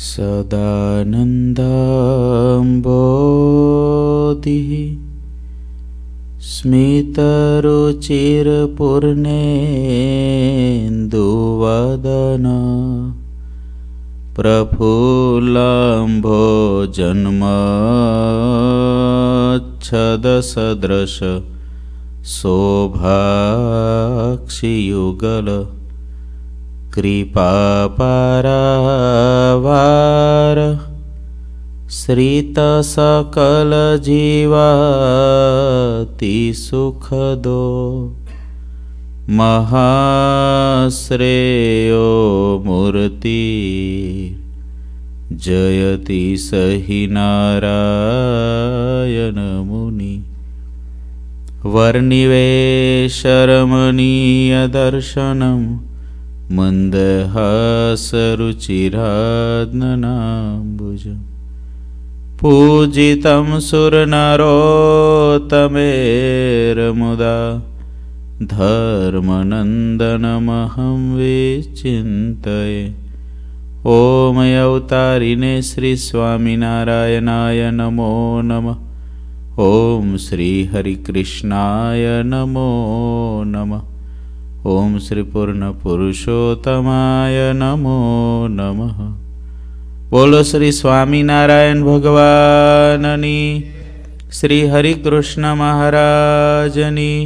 सदानन्दाम्भो दिः स्मितरुचिरपूर्णेन्दुवदन प्रफुल्लाम्भो छदसदृश शोभाक्षियुगल कृपापरावार श्रितसकलजीवा सुखदो महाश्रेयो मूर्ति जयति स हि नारायणमुनि वर्निवेशरमणीयदर्शनम् मन्दहासरुचिरात्नुजं पूजितं सुरनरोतमेरमुदा धर्मनन्दनमहं विचिन्तये ॐ मवतारिणे श्रीस्वामिनारायणाय नमो नमः ॐ श्रीहरिकृष्णाय नमो नमः ઓમ શ્રી પૂર્ણ પુરુષોત્તમાય નમો નમઃ બોલો શ્રી સ્વામિનારાયણ ભગવાનની શ્રી હરિકૃષ્ણ મહારાજની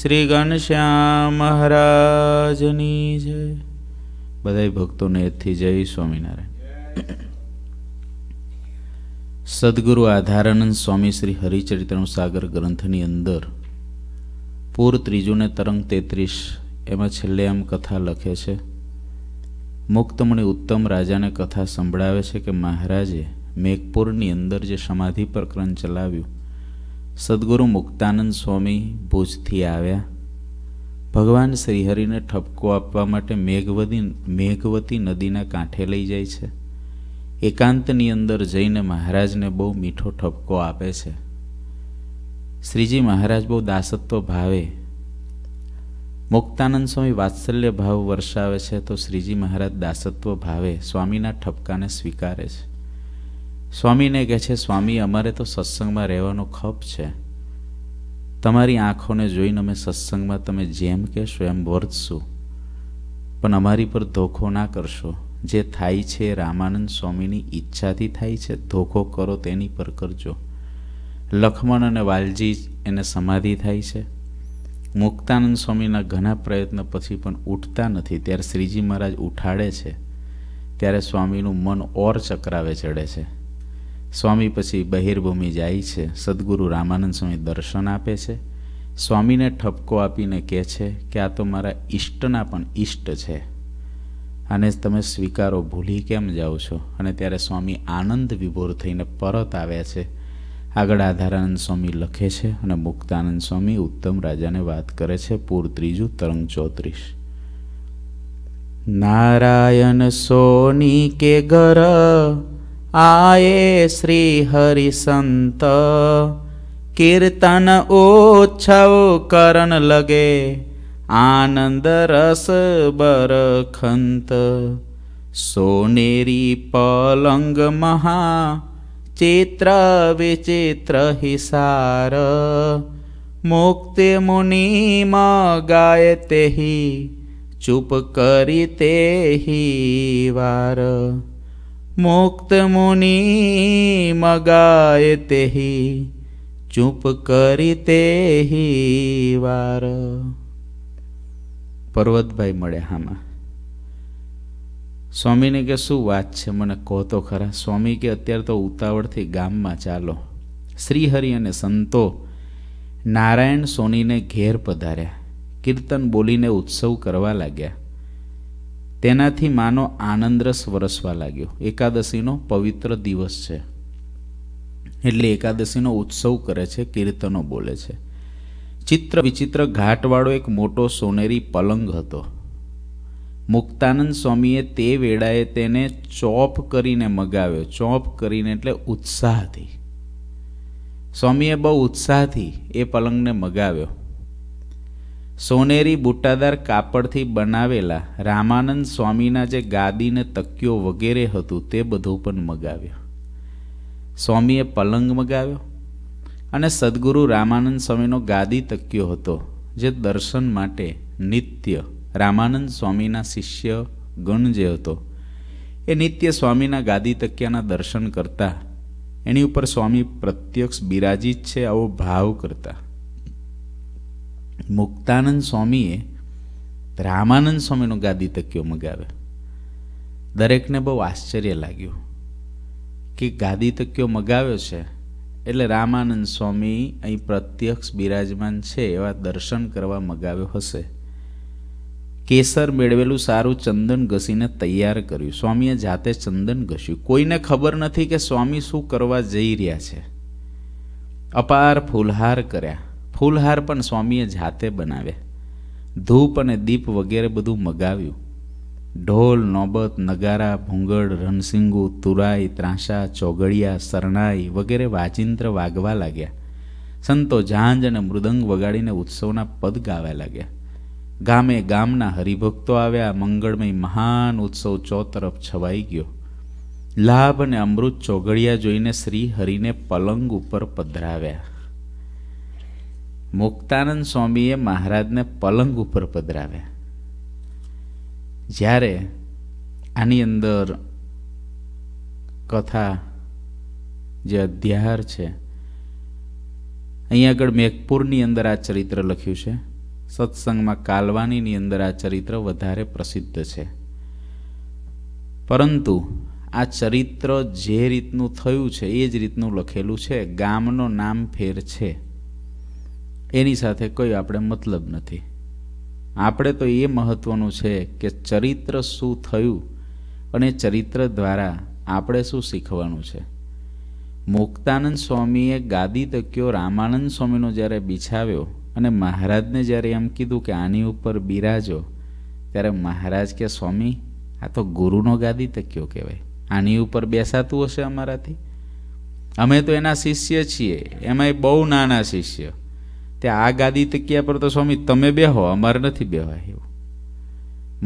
શ્રી ઘનશ્યામ મહારાજની જય બધા ભક્તોને એથી જય સ્વામિનારાયણ સદગુરુ આધારાનંદ સ્વામી શ્રી હરિચરિત્રમ સાગર ગ્રંથની અંદર પૂર ત્રીજુને તરંગ તેત્રીસ એમાં છેલ્લે આમ કથા લખે છે મુક્તમણી ઉત્તમ રાજાને કથા સંભળાવે છે કે મહારાજે મેઘપુરની અંદર જે સમાધિ પ્રકરણ ચલાવ્યું સદગુરુ મુક્તાનંદ સ્વામી ભુજથી આવ્યા ભગવાન શ્રીહરિને ઠપકો આપવા માટે મેઘવતી મેઘવતી નદીના કાંઠે લઈ જાય છે એકાંતની અંદર જઈને મહારાજને બહુ મીઠો ઠપકો આપે છે શ્રીજી મહારાજ બહુ દાસત્વ ભાવે મુક્તાનંદ સ્વામી વાત્સલ્ય ભાવ વર્ષાવે છે તો શ્રીજી મહારાજ દાસત્વ ભાવે સ્વામીના ઠપકાને સ્વીકારે છે સ્વામીને કહે છે સ્વામી અમારે તો સત્સંગમાં રહેવાનો ખપ છે તમારી આંખોને જોઈને અમે સત્સંગમાં તમે જેમ કહેશો એમ વર્તશું પણ અમારી પર ધોખો ના કરશો જે થાય છે રામાનંદ સ્વામીની ઈચ્છાથી થાય છે ધોખો કરો તેની પર કરજો લખમણ અને વાલજી એને સમાધિ થાય છે મુક્તાનંદ સ્વામીના ઘણા પ્રયત્ન પછી પણ ઉઠતા નથી ત્યારે શ્રીજી મહારાજ ઉઠાડે છે ત્યારે સ્વામીનું મન ઓર ચક્રાવે ચડે છે સ્વામી પછી બહિર્ભૂમિ જાય છે સદગુરુ રામાનંદ સ્વામી દર્શન આપે છે સ્વામીને ઠપકો આપીને કહે છે કે આ તો મારા ઈષ્ટના પણ ઈષ્ટ છે આને તમે સ્વીકારો ભૂલી કેમ જાઓ છો અને ત્યારે સ્વામી આનંદ વિભોર થઈને પરત આવ્યા છે આગળ આધારાનંદ સ્વામી લખે છે અને મુક્તાનંદ સ્વામી ઉત્તમ રાજાને વાત કરે છે પૂર ત્રીજું તરંગ ચોત્રીસ નારાયણ સોની કે ગર આયે શ્રી હરિ સંત કીર્તન ઉચ્છવ કરણ લગે આનંદ રસ બરખંત સોનેરી પલંગ મહા ચિત્ર વિચિત્ર હિસાર મુક્તિ મુનિ ગાય તેહી ચૂપ કરી તેહી વાર મુક્ત મુનિ મગાય તેહી ચૂપ કરી તેહી વાર પર્વતભાઈ મળ્યા આમાં સ્વામીને કે શું વાત છે મને કહો તો ખરા સ્વામી કે અત્યારે તો ઉતાવળથી ગામમાં ચાલો શ્રીહરિ અને સંતો નારાયણ સોનીને ઘેર પધાર્યા કીર્તન બોલીને ઉત્સવ કરવા લાગ્યા તેનાથી માનો આનંદરસ વરસવા લાગ્યો એકાદશીનો પવિત્ર દિવસ છે એટલે એકાદશીનો ઉત્સવ કરે છે કીર્તનો બોલે છે ચિત્ર વિચિત્ર ઘાટવાળો એક મોટો સોનેરી પલંગ હતો મુક્તાનંદ સ્વામીએ તે વેળાએ તેને ચોપ કરીને મગાવ્યો ચોપ કરીને એટલે ઉત્સાહથી સ્વામીએ બહુ ઉત્સાહથી એ પલંગને મગાવ્યો સોનેરી બુટાદાર કાપડથી બનાવેલા રામાનંદ સ્વામીના જે ગાદીને તકિયો વગેરે હતું તે બધું પણ મગાવ્યું સ્વામીએ પલંગ મગાવ્યો અને સદગુરુ રામાનંદ સ્વામીનો ગાદી તક્યો હતો જે દર્શન માટે નિત્ય રામાનંદ સ્વામીના શિષ્ય ગણ જે હતો એ નિત્ય સ્વામીના ગાદી તક્યાના દર્શન કરતા એની ઉપર સ્વામી પ્રત્યક્ષ બિરાજી જ છે આવો ભાવ કરતા મુક્તાનંદ સ્વામીએ રામાનંદ સ્વામીનો ગાદી તક્યો મગાવ્યો દરેકને બહુ આશ્ચર્ય લાગ્યું કે ગાદી તક્યો મગાવ્યો છે એટલે રામાનંદ સ્વામી અહીં પ્રત્યક્ષ બિરાજમાન છે એવા દર્શન કરવા મગાવ્યો હશે કેસર મેળવેલું સારું ચંદન ઘસીને તૈયાર કર્યું સ્વામીએ જાતે ચંદન ઘસ્યું કોઈને ખબર નથી કે સ્વામી શું કરવા જઈ રહ્યા છે અપાર ફૂલહાર કર્યા ફૂલહાર પણ સ્વામીએ જાતે બનાવ્યા ધૂપ અને દીપ વગેરે બધું મગાવ્યું ઢોલ નોબત નગારા ભૂંગળ રણસિંગુ તુરાઈ ત્રાંસા ચોગડિયા શરણાઈ વગેરે વાચિંત્ર વાગવા લાગ્યા સંતો ઝાંઝ અને મૃદંગ વગાડીને ઉત્સવના પદ ગાવા લાગ્યા ગામે ગામના હરિભક્તો આવ્યા મંગળમય મહાન ઉત્સવ ચો તરફ છવાઈ ગયો લાભ અને અમૃત ચોઘડિયા જોઈને શ્રી હરિને પલંગ ઉપર પધરાવ્યા મુક્તાનંદ સ્વામીએ મહારાજને પલંગ ઉપર પધરાવ્યા જ્યારે આની અંદર કથા જે અધ્યાર છે અહીં આગળ મેઘપુરની અંદર આ ચરિત્ર લખ્યું છે સત્સંગમાં કાલવાનીની અંદર આ ચરિત્ર વધારે પ્રસિદ્ધ છે પરંતુ આ ચરિત્ર જે રીતનું થયું છે એ જ રીતનું લખેલું છે ગામનો નામ ફેર છે એની સાથે કોઈ આપણે મતલબ નથી આપણે તો એ મહત્વનું છે કે ચરિત્ર શું થયું અને ચરિત્ર દ્વારા આપણે શું શીખવાનું છે મુક્તાનંદ સ્વામીએ ગાદી તક્યો રામાનંદ સ્વામીનો જ્યારે બિછાવ્યો અને મહારાજને જ્યારે એમ કીધું કે આની ઉપર બિરાજો ત્યારે મહારાજ કે સ્વામી આ તો ગુરુનો ગાદી તક્યો કહેવાય આની ઉપર બેસાતું હશે અમારાથી અમે તો એના શિષ્ય છીએ એમાંય બહુ નાના શિષ્ય તે આ ગાદી તક્યા પર તો સ્વામી તમે બેહો અમારે નથી બેહવા એવું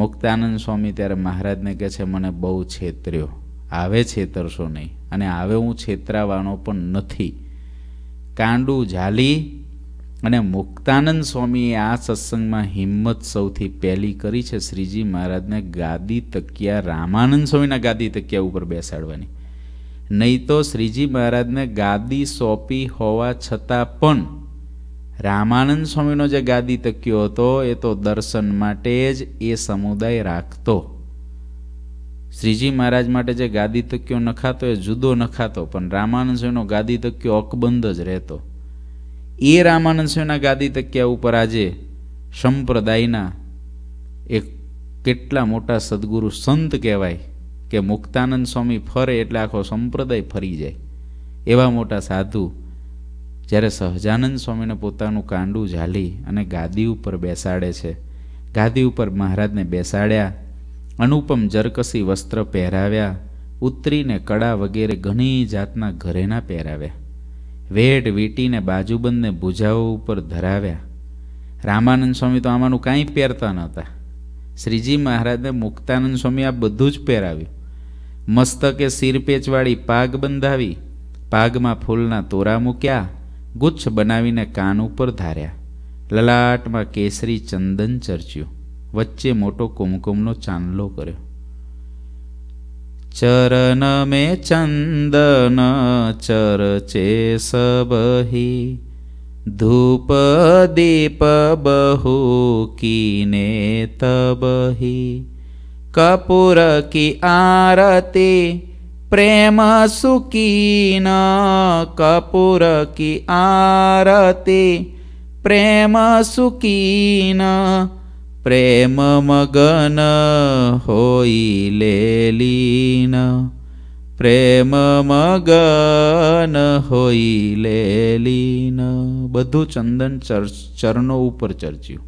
મુક્તાનંદ સ્વામી ત્યારે મહારાજને કહે છે મને બહુ છેતર્યો આવે છેતરશો નહીં અને આવે હું છેતરાવાનો પણ નથી કાંડું ઝાલી અને મુક્તાનંદ સ્વામીએ આ સત્સંગમાં હિંમત સૌથી પહેલી કરી છે શ્રીજી મહારાજને ગાદી તકિયા રામાનંદ સ્વામીના ગાદી તકિયા ઉપર બેસાડવાની નહીં તો શ્રીજી મહારાજને ગાદી સોંપી હોવા છતાં પણ રામાનંદ સ્વામીનો જે ગાદી તક્યો હતો એ તો દર્શન માટે જ એ સમુદાય રાખતો શ્રીજી મહારાજ માટે જે ગાદી તક્યો નખાતો એ જુદો નખાતો પણ રામાનંદ સ્વામીનો ગાદી તક્યો અકબંધ જ રહેતો એ રામાનંદ સ્વામીના ગાદી તકિયા ઉપર આજે સંપ્રદાયના એક કેટલા મોટા સદગુરુ સંત કહેવાય કે મુક્તાનંદ સ્વામી ફરે એટલે આખો સંપ્રદાય ફરી જાય એવા મોટા સાધુ જ્યારે સહજાનંદ સ્વામીને પોતાનું કાંડું ઝાલી અને ગાદી ઉપર બેસાડે છે ગાદી ઉપર મહારાજને બેસાડ્યા અનુપમ જરકસી વસ્ત્ર પહેરાવ્યા ઉતરીને કડા વગેરે ઘણી જાતના ઘરેના પહેરાવ્યા વેટ વીટીને બાજુબંધને ભૂજાઓ ઉપર ધરાવ્યા રામાનંદ સ્વામી તો આમાંનું કાંઈ પહેરતા નહોતા શ્રીજી મહારાજને મુક્તાનંદ સ્વામી આ બધું જ પહેરાવ્યું મસ્તકે સિરપેચવાળી પાગ બંધાવી પાગમાં ફૂલના તોરા મૂક્યા ગુચ્છ બનાવીને કાન ઉપર ધાર્યા લલાટમાં કેસરી ચંદન ચર્ચ્યું વચ્ચે મોટો કુમકુમનો ચાંદલો કર્યો चरणमे चरचे सबहि धूप दीप बहु कीने तबहि कपूर की आरती प्रेम सुकीना, कपूर की आरती प्रेम सुकीना, પ્રેમ મગન હોઈ લેલીન પ્રેમ મગન હોઈ લેલીન બધું ચંદન ચરણો ઉપર ચર્ચ્યું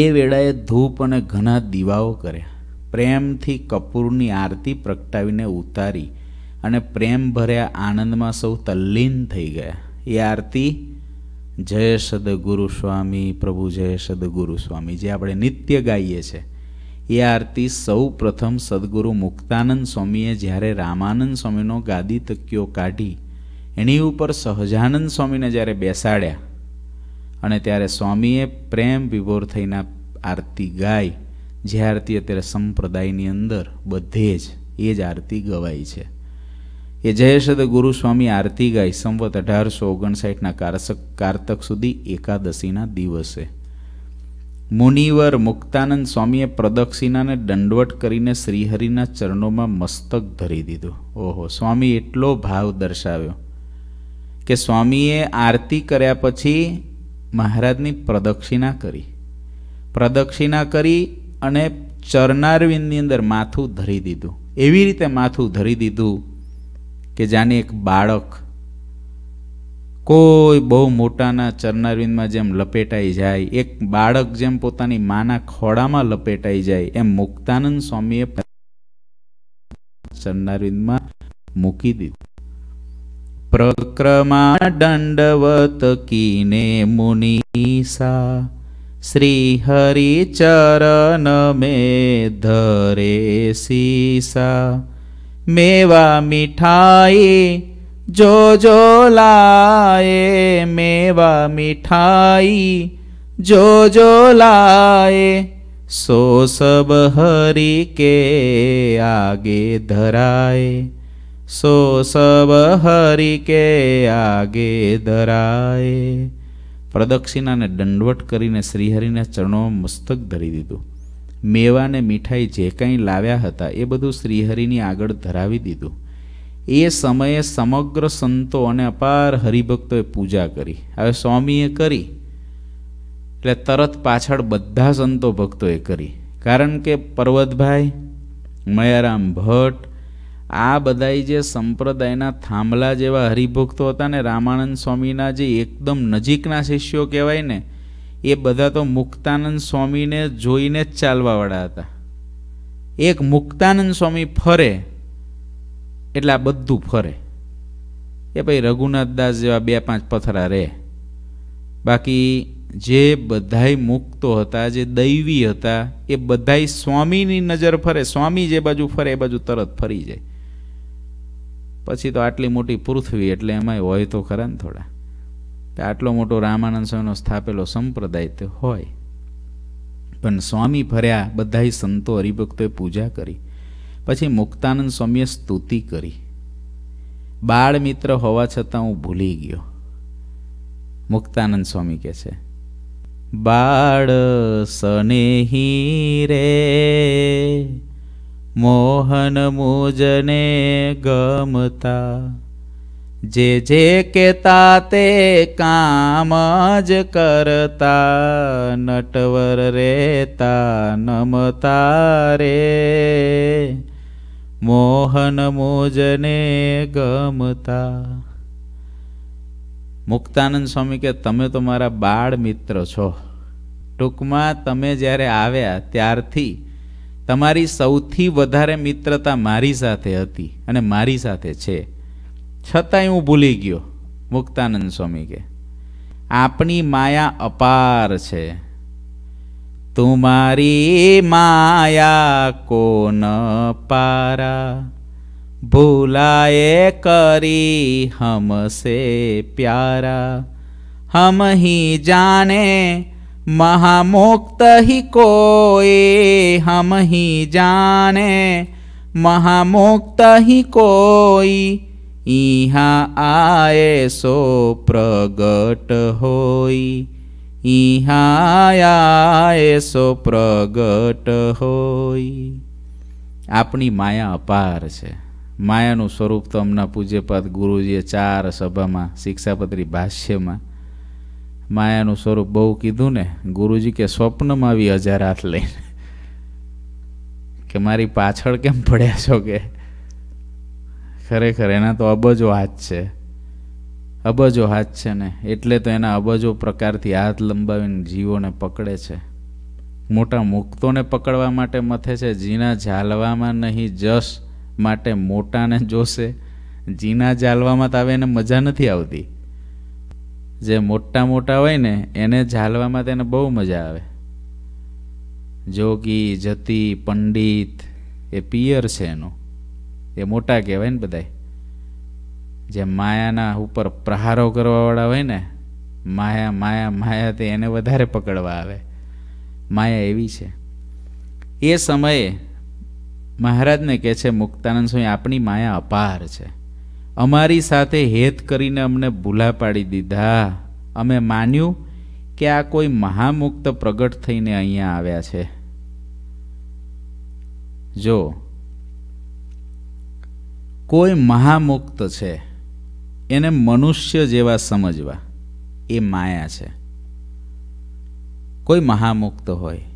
એ વેળાએ ધૂપ અને ઘણા દીવાઓ કર્યા પ્રેમથી કપૂરની આરતી પ્રગટાવીને ઉતારી અને પ્રેમ ભર્યા આનંદમાં સૌ તલ્લીન થઈ ગયા એ આરતી જય સદગુરુ સ્વામી પ્રભુ જય સદગુરુ સ્વામી જે આપણે નિત્ય ગાઈએ છીએ એ આરતી સૌ પ્રથમ સદગુરુ મુક્તાનંદ સ્વામીએ જ્યારે રામાનંદ સ્વામીનો ગાદી તક્યો કાઢી એની ઉપર સહજાનંદ સ્વામીને જ્યારે બેસાડ્યા અને ત્યારે સ્વામીએ પ્રેમ વિભોર થઈને આરતી ગાય જે આરતી અત્યારે સંપ્રદાયની અંદર બધે જ એ જ આરતી ગવાય છે એ જયેશદ ગુરુસ્વામી આરતી ગાય સંવત અઢારસો ઓગણસાઠના કારસક કારતક સુધી એકાદશીના દિવસે મુનિવર મુક્તાનંદ સ્વામીએ પ્રદક્ષિણાને દંડવટ કરીને શ્રીહરિના ચરણોમાં મસ્તક ધરી દીધું ઓહો સ્વામી એટલો ભાવ દર્શાવ્યો કે સ્વામીએ આરતી કર્યા પછી મહારાજની પ્રદક્ષિણા કરી પ્રદક્ષિણા કરી અને ચરનારવિંદની અંદર માથું ધરી દીધું એવી રીતે માથું ધરી દીધું કે જાણે એક બાળક કોઈ બહુ મોટાના ચરનારવિંદમાં જેમ લપેટાઈ જાય એક બાળક જેમ પોતાની માના ખોડામાં લપેટાઈ જાય એમ મુક્તાનંદ સ્વામીએ ચરનારવિંદમાં મૂકી દીધું પ્રક્રમા દંડવત કીને મુનિસા શ્રી હરિ મે ધરે સીસા મેવા મીઠાઈ જોજો લાયે મેવા મીઠાઈ જોજો લાયે સો સબ હરી કે આગે ધરાય સો સબ હરી કે આગે ધરાય પ્રદક્ષિણાને દંડવટ કરીને શ્રીહરિના ચરણોમાં મસ્તક ધરી દીધું મેવા ને મીઠાઈ જે કંઈ લાવ્યા હતા એ બધું શ્રીહરિની આગળ ધરાવી દીધું એ સમયે સમગ્ર સંતો અને અપાર હરિભક્તોએ પૂજા કરી હવે સ્વામીએ કરી એટલે તરત પાછળ બધા સંતો ભક્તોએ કરી કારણ કે પર્વતભાઈ મયારામ ભટ્ટ આ બધાય જે સંપ્રદાયના થાંભલા જેવા હરિભક્તો હતા ને રામાનંદ સ્વામીના જે એકદમ નજીકના શિષ્યો કહેવાય ને એ બધા તો મુક્તાનંદ સ્વામીને જોઈને જ ચાલવાવાળા હતા એક મુક્તાનંદ સ્વામી ફરે એટલે આ બધું ફરે એ ભાઈ રઘુનાથદાસ જેવા બે પાંચ પથરા રહે બાકી જે બધાય મુક્તો હતા જે દૈવી હતા એ બધાય સ્વામીની નજર ફરે સ્વામી જે બાજુ ફરે એ બાજુ તરત ફરી જાય પછી તો આટલી મોટી પૃથ્વી એટલે એમાંય હોય તો ખરા ને થોડા આટલો મોટો રામાનંદ સ્વામીનો સ્થાપેલો સંપ્રદાય તે હોય પણ સ્વામી ફર્યા બધા સંતો હરિભક્તોએ પૂજા કરી પછી મુક્તાનંદ સ્વામીએ સ્તુતિ કરી બાળ મિત્ર હોવા છતાં હું ભૂલી ગયો મુક્તાનંદ સ્વામી કે છે બાળ સનેહી રે મોહન મોજને ગમતા જે જે કેતા તે કામ જ કરતા નટવર રેતા નમતા રે મોહન મોજને ગમતા મુક્તાનંદ સ્વામી કે તમે તો મારા બાળ મિત્ર છો ટૂંકમાં તમે જ્યારે આવ્યા ત્યારથી તમારી સૌથી વધારે મિત્રતા મારી સાથે હતી અને મારી સાથે છે છતાંય હું ભૂલી ગયો મુક્તાનંદ સ્વામી કે આપણી માયા અપાર છે તુમારી માયા કોન પારા ભૂલાએ કરી હમસે પ્યારા હમ હી જાને महामुक्त ही कोई हम ही जाने महामुक्त ही कोई ઈહા આયે સો પ્રગટ હોય ઈહા સો પ્રગટ હોય આપણી માયા અપાર છે માયાનું સ્વરૂપ તો હમણાં પૂજ્યપદ ગુરુજીએ ચાર સભામાં શિક્ષાપત્રી ભાષ્યમાં માયાનું સ્વરૂપ બહુ કીધું ને ગુરુજી કે સ્વપ્નમાં આવી હજાર હાથ લઈને કે મારી પાછળ કેમ પડ્યા છો કે ખરેખર એના તો અબજો હાથ છે અબજો હાથ છે ને એટલે તો એના અબજો પ્રકારથી હાથ લંબાવીને જીવોને પકડે છે મોટા મુક્તોને પકડવા માટે મથે છે જીના ઝાલવામાં નહીં જશ માટે મોટાને જોશે જીના ઝાલવામાં તો આવે એને મજા નથી આવતી જે મોટા મોટા હોય ને એને ઝાલવામાં તેને બહુ મજા આવે જોગી જતી પંડિત એ પિયર છે એનું એ મોટા કહેવાય ને બધાય જે માયાના ઉપર પ્રહારો કરવાવાળા હોય ને માયા માયા માયા તે એને વધારે પકડવા આવે માયા એવી છે એ સમયે મહારાજને કહે છે મુક્તાનંદ સ્વામી આપણી માયા અપાર છે અમારી સાથે હેત કરીને અમને ભૂલા પાડી દીધા અમે માન્યું કે આ કોઈ મહામુક્ત પ્રગટ થઈને અહીંયા આવ્યા છે જો કોઈ મહામુક્ત છે એને મનુષ્ય જેવા સમજવા એ માયા છે કોઈ મહામુક્ત હોય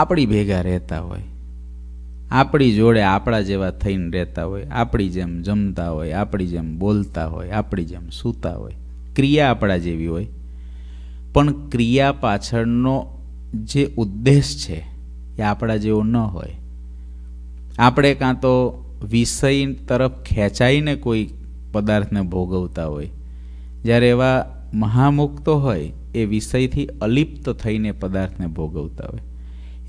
આપણી ભેગા રહેતા હોય આપણી જોડે આપણા જેવા થઈને રહેતા હોય આપણી જેમ જમતા હોય આપણી જેમ બોલતા હોય આપણી જેમ સૂતા હોય ક્રિયા આપણા જેવી હોય પણ ક્રિયા પાછળનો જે ઉદ્દેશ છે એ આપણા જેવો ન હોય આપણે કાં તો વિષય તરફ ખેંચાઈને કોઈ પદાર્થને ભોગવતા હોય જ્યારે એવા મહામુક્તો હોય એ વિષયથી અલિપ્ત થઈને પદાર્થને ભોગવતા હોય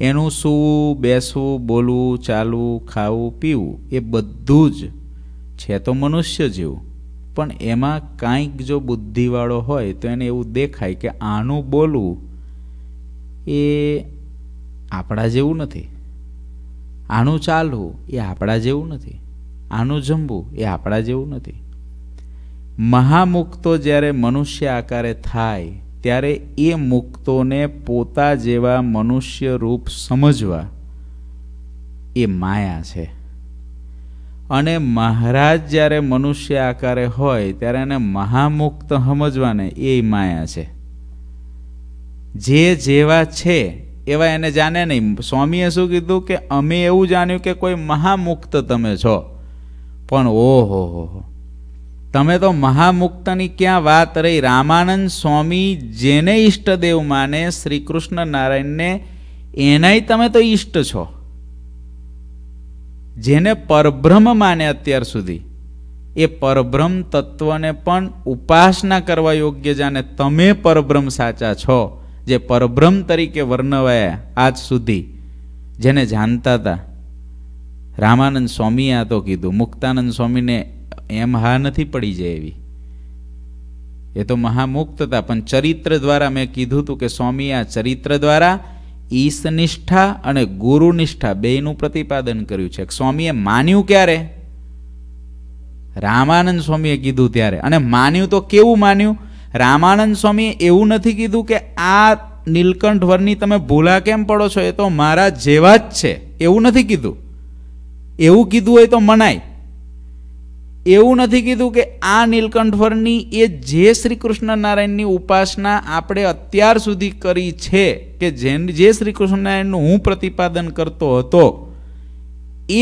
એનું સૂવું બેસવું બોલવું ચાલવું ખાવું પીવું એ બધું જ છે તો મનુષ્ય જેવું પણ એમાં કાંઈક જો બુદ્ધિવાળો હોય તો એને એવું દેખાય કે આનું બોલવું એ આપણા જેવું નથી આનું ચાલવું એ આપણા જેવું નથી આનું જમવું એ આપણા જેવું નથી મહામુક્તો જ્યારે મનુષ્ય આકારે થાય ત્યારે એ મુક્તોને પોતા જેવા મનુષ્ય રૂપ સમજવા એ માયા છે અને મહારાજ જ્યારે મનુષ્ય આકારે હોય ત્યારે એને મહામુક્ત સમજવાને એ માયા છે જે જેવા છે એવા એને જાણે નહીં સ્વામીએ શું કીધું કે અમે એવું જાણ્યું કે કોઈ મહામુક્ત તમે છો પણ ઓહો હો તમે તો મહામુક્તની ક્યાં વાત રહી રામાનંદ સ્વામી જેને ઈષ્ટદેવ માને શ્રી કૃષ્ણ નારાયણને એનાય તમે તો ઈષ્ટ છો જેને પરબ્રહ્મ માને અત્યાર સુધી એ પરબ્રહ્મ તત્વને પણ ઉપાસના કરવા યોગ્ય જાણે તમે પરબ્રહ્મ સાચા છો જે પરબ્રહ્મ તરીકે વર્ણવાયા આજ સુધી જેને જાણતા હતા રામાનંદ સ્વામીએ આ તો કીધું મુક્તાનંદ સ્વામીને એમ હા નથી પડી જાય એવી એ તો મહામુક્ત હતા પણ ચરિત્ર દ્વારા મેં કીધું હતું કે સ્વામી આ ચરિત્ર દ્વારા ઈશનિષ્ઠા અને ગુરુનિષ્ઠા બેયનું પ્રતિપાદન કર્યું છે સ્વામીએ માન્યું ક્યારે રામાનંદ સ્વામીએ કીધું ત્યારે અને માન્યું તો કેવું માન્યું રામાનંદ સ્વામીએ એવું નથી કીધું કે આ નીલકંઠવરની તમે ભૂલા કેમ પડો છો એ તો મારા જેવા જ છે એવું નથી કીધું એવું કીધું હોય તો મનાય એવું નથી કીધું કે આ નીલકંઠવરની એ જે શ્રી કૃષ્ણ નારાયણની ઉપાસના આપણે અત્યાર સુધી કરી છે કે જેન જે શ્રી કૃષ્ણ નારાયણનું હું પ્રતિપાદન કરતો હતો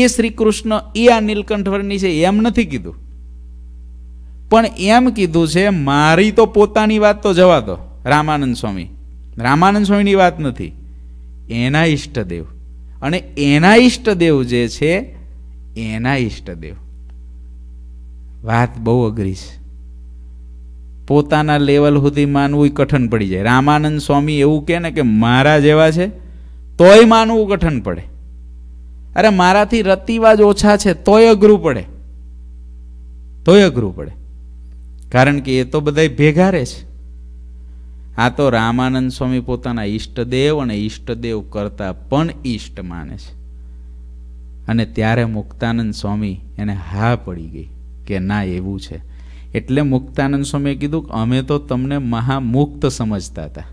એ શ્રી કૃષ્ણ એ આ નીલકંઠવરની છે એમ નથી કીધું પણ એમ કીધું છે મારી તો પોતાની વાત તો જવા દો રામાનંદ સ્વામી રામાનંદ સ્વામીની વાત નથી એના ઈષ્ટદેવ અને એના ઈષ્ટદેવ જે છે એના ઈષ્ટદેવ વાત બહુ અઘરી છે પોતાના લેવલ સુધી માનવું કઠણ પડી જાય રામાનંદ સ્વામી એવું કહે ને કે મારા જેવા છે તોય માનવું કઠણ પડે અરે મારાથી રતિવાજ ઓછા છે તોય અઘરું પડે તોય અઘરું પડે કારણ કે એ તો બધા ભેગા રહે છે આ તો રામાનંદ સ્વામી પોતાના ઈષ્ટદેવ અને ઈષ્ટદેવ કરતા પણ ઈષ્ટ માને છે અને ત્યારે મુક્તાનંદ સ્વામી એને હા પડી ગઈ કે ના એવું છે એટલે મુક્તાનંદ સ્વામીએ કીધું કે અમે તો તમને મહામુક્ત સમજતા હતા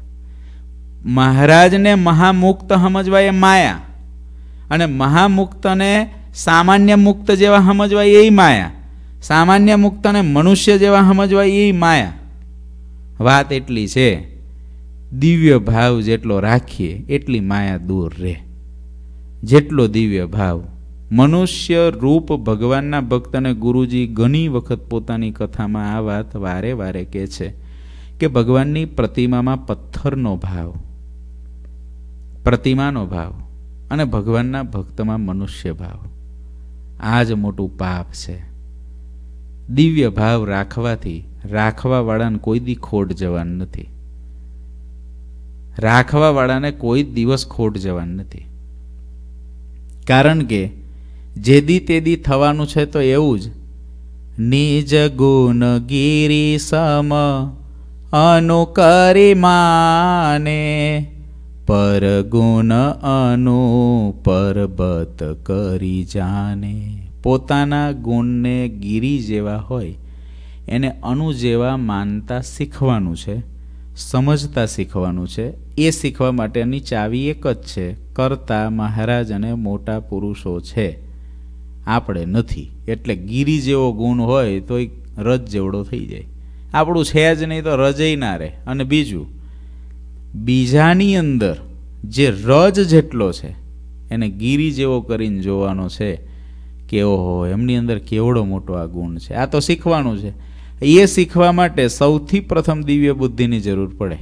મહારાજને મહામુક્ત સમજવા એ માયા અને મહામુક્તને સામાન્ય મુક્ત જેવા સમજવા એ માયા સામાન્ય મુક્તને મનુષ્ય જેવા સમજવા એ માયા વાત એટલી છે દિવ્ય ભાવ જેટલો રાખીએ એટલી માયા દૂર રહે જેટલો દિવ્ય ભાવ મનુષ્ય રૂપ ભગવાનના ભક્તને ગુરુજી ઘણી વખત પોતાની કથામાં આ વાત વારે વારે કહે છે કે ભગવાનની પ્રતિમામાં પથ્થરનો ભાવ પ્રતિમાનો ભાવ અને ભગવાનના ભક્તમાં મનુષ્ય ભાવ આ જ મોટું પાપ છે દિવ્ય ભાવ રાખવાથી રાખવાવાળાને કોઈ દી ખોટ જવાનું નથી રાખવાવાળાને કોઈ દિવસ ખોટ જવાનું નથી કારણ કે જે દી તે દી થવાનું છે તો એવું જ નિજ ગુણ ગીરી સમ અનુકરી માને પર ગુણ અનુ પરબત કરી જાને પોતાના ગુણને ગીરી જેવા હોય એને અનુ જેવા માનતા શીખવાનું છે સમજતા શીખવાનું છે એ શીખવા માટેની ચાવી એક જ છે કરતા મહારાજ અને મોટા પુરુષો છે આપણે નથી એટલે ગીરી જેવો ગુણ હોય તો એ રજ જેવડો થઈ જાય આપણું છે જ નહીં તો રજય ના રહે અને બીજું બીજાની અંદર જે રજ જેટલો છે એને ગીરી જેવો કરીને જોવાનો છે કેવો હોય એમની અંદર કેવડો મોટો આ ગુણ છે આ તો શીખવાનું છે એ શીખવા માટે સૌથી પ્રથમ દિવ્ય બુદ્ધિની જરૂર પડે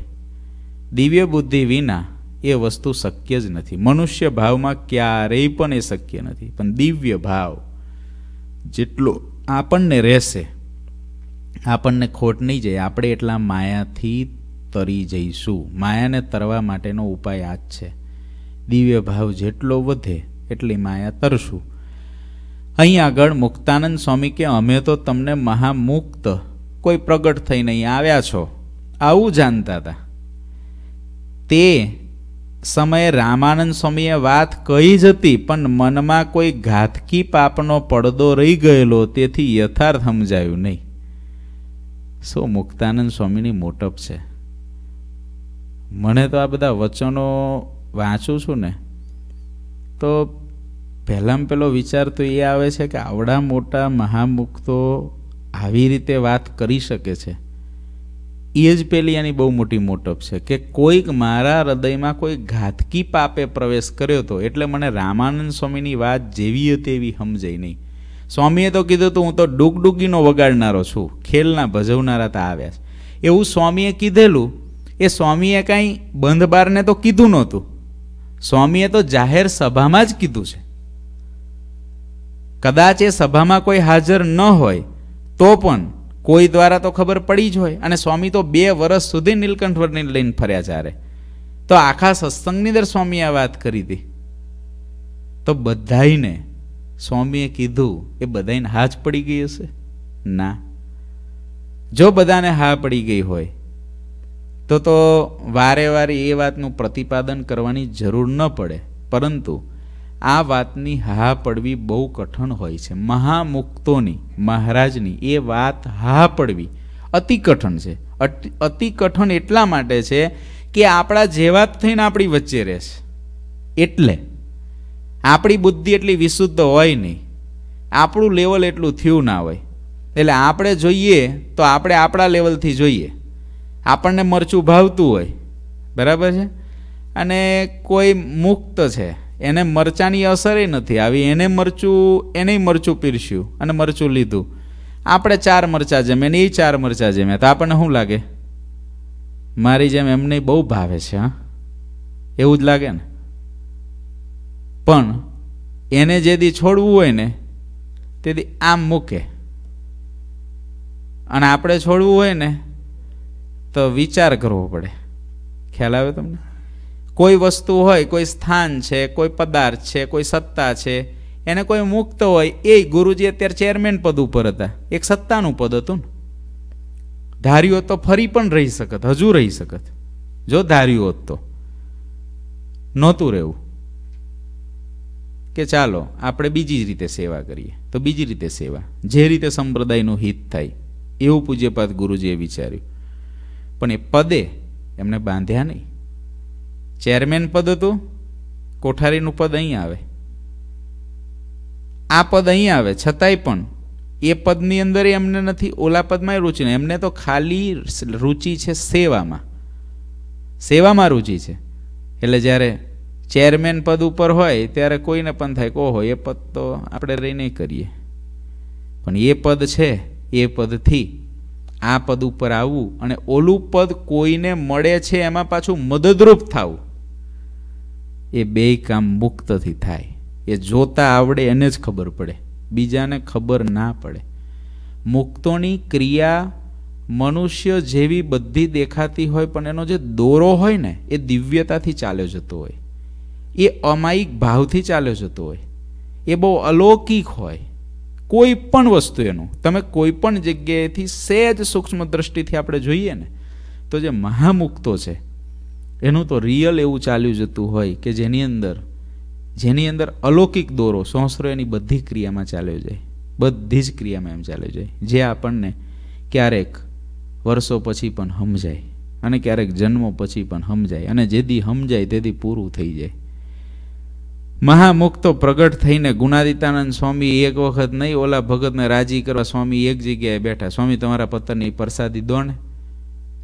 દિવ્ય બુદ્ધિ વિના એ વસ્તુ શક્ય જ નથી મનુષ્ય ભાવમાં ક્યારેય પણ એ શક્ય નથી પણ દિવ્ય ભાવ જેટલો આપણને રહેશે આપણને ખોટ નહીં જાય આપણે એટલા માયાથી તરી જઈશું માયાને તરવા માટેનો ઉપાય આ જ છે દિવ્ય ભાવ જેટલો વધે એટલી માયા તરશું અહીં આગળ મુક્તાનંદ સ્વામી કે અમે તો તમને મહામુક્ત કોઈ પ્રગટ થઈને અહીં આવ્યા છો આવું જાણતા હતા તે સમયે રામાનંદ સ્વામીએ વાત કહી જ હતી પણ મનમાં કોઈ ઘાતકી પાપનો પડદો રહી ગયેલો તેથી યથાર્થ સમજાયું નહીં શું મુક્તાનંદ સ્વામીની મોટપ છે મને તો આ બધા વચનો વાંચું છું ને તો પહેલાં પહેલો વિચાર તો એ આવે છે કે આવડા મોટા મહામુક્તો આવી રીતે વાત કરી શકે છે એ જ પેલી એની બહુ મોટી મોટપ છે કે કોઈક મારા હૃદયમાં કોઈ ઘાતકી પાપે પ્રવેશ કર્યો હતો એટલે મને રામાનંદ સ્વામીની વાત જેવી હતી એવી સમજાઈ નહીં સ્વામીએ તો કીધું તો હું તો ડૂગડૂગીનો વગાડનારો છું ખેલના ભજવનારા તા આવ્યા છે એવું સ્વામીએ કીધેલું એ સ્વામીએ કાંઈ બંધબારને તો કીધું નહોતું સ્વામીએ તો જાહેર સભામાં જ કીધું છે કદાચ એ સભામાં કોઈ હાજર ન હોય તો પણ કોઈ દ્વારા તો ખબર પડી જ હોય અને સ્વામી તો બે વર્ષ સુધી નીલકંઠવરને લઈને ફર્યા જ્યારે તો આખા સત્સંગની અંદર સ્વામીએ આ વાત કરી હતી તો બધાઈને સ્વામીએ કીધું એ બધાને હા જ પડી ગઈ હશે ના જો બધાને હા પડી ગઈ હોય તો તો વારે વારે એ વાતનું પ્રતિપાદન કરવાની જરૂર ન પડે પરંતુ આ વાતની હા પડવી બહુ કઠણ હોય છે મહામુક્તોની મહારાજની એ વાત હા પડવી અતિ કઠણ છે અતિ કઠણ એટલા માટે છે કે આપણા જેવા જ થઈને આપણી વચ્ચે રહેશે એટલે આપણી બુદ્ધિ એટલી વિશુદ્ધ હોય નહીં આપણું લેવલ એટલું થયું ના હોય એટલે આપણે જોઈએ તો આપણે આપણા લેવલથી જોઈએ આપણને મરચું ભાવતું હોય બરાબર છે અને કોઈ મુક્ત છે એને મરચાંની એ નથી આવી એને મરચું એને મરચું પીરસ્યું અને મરચું લીધું આપણે ચાર મરચાં જમે ને એ ચાર મરચાં જમ્યા તો આપણને શું લાગે મારી જેમ એમને બહુ ભાવે છે હા એવું જ લાગે ને પણ એને જે દી છોડવું હોય ને તે દી આમ મૂકે અને આપણે છોડવું હોય ને તો વિચાર કરવો પડે ખ્યાલ આવે તમને કોઈ વસ્તુ હોય કોઈ સ્થાન છે કોઈ પદાર્થ છે કોઈ સત્તા છે એને કોઈ મુક્ત હોય એ ગુરુજી અત્યારે ચેરમેન પદ ઉપર હતા એક સત્તાનું પદ હતું ને ધાર્યું હોત તો ફરી પણ રહી શકત હજુ રહી શકત જો ધાર્યું હોત તો નહોતું રહેવું કે ચાલો આપણે બીજી રીતે સેવા કરીએ તો બીજી રીતે સેવા જે રીતે સંપ્રદાયનું હિત થાય એવું પૂજ્યપાદ ગુરુજીએ વિચાર્યું પણ એ પદે એમને બાંધ્યા નહીં ચેરમેન પદ હતું કોઠારીનું પદ અહીં આવે આ પદ અહીં આવે છતાંય પણ એ પદની અંદર એમને નથી ઓલા પદમાં રુચિ નહીં એમને તો ખાલી રુચિ છે સેવામાં સેવામાં રુચિ છે એટલે જ્યારે ચેરમેન પદ ઉપર હોય ત્યારે કોઈને પણ થાય કે ઓહો એ પદ તો આપણે રહી નહીં કરીએ પણ એ પદ છે એ પદથી આ પદ ઉપર આવવું અને ઓલું પદ કોઈને મળે છે એમાં પાછું મદદરૂપ થવું એ બે કામ મુક્તથી થાય એ જોતા આવડે એને જ ખબર પડે બીજાને ખબર ના પડે મુક્તોની ક્રિયા મનુષ્ય જેવી બધી દેખાતી હોય પણ એનો જે દોરો હોય ને એ દિવ્યતાથી ચાલ્યો જતો હોય એ અમાયિક ભાવથી ચાલ્યો જતો હોય એ બહુ અલૌકિક હોય કોઈ પણ વસ્તુ એનું તમે કોઈ પણ જગ્યાએથી સહેજ સૂક્ષ્મ દ્રષ્ટિથી આપણે જોઈએ ને તો જે મહામુક્તો છે એનું તો રિયલ એવું ચાલ્યું જતું હોય કે જેની અંદર જેની અંદર અલૌકિક દોરો સંસરો એની બધી ક્રિયામાં ચાલ્યો જાય બધી જ ક્રિયામાં એમ ચાલ્યો જાય જે આપણને ક્યારેક વર્ષો પછી પણ સમજાય અને ક્યારેક જન્મો પછી પણ સમજાય અને જેદી સમજાય તેથી પૂરું થઈ જાય મહામુક્તો પ્રગટ થઈને ગુનાદિતાનંદ સ્વામી એક વખત નહીં ઓલા ભગતને રાજી કરવા સ્વામી એક જગ્યાએ બેઠા સ્વામી તમારા પત્રની પ્રસાદી દોણે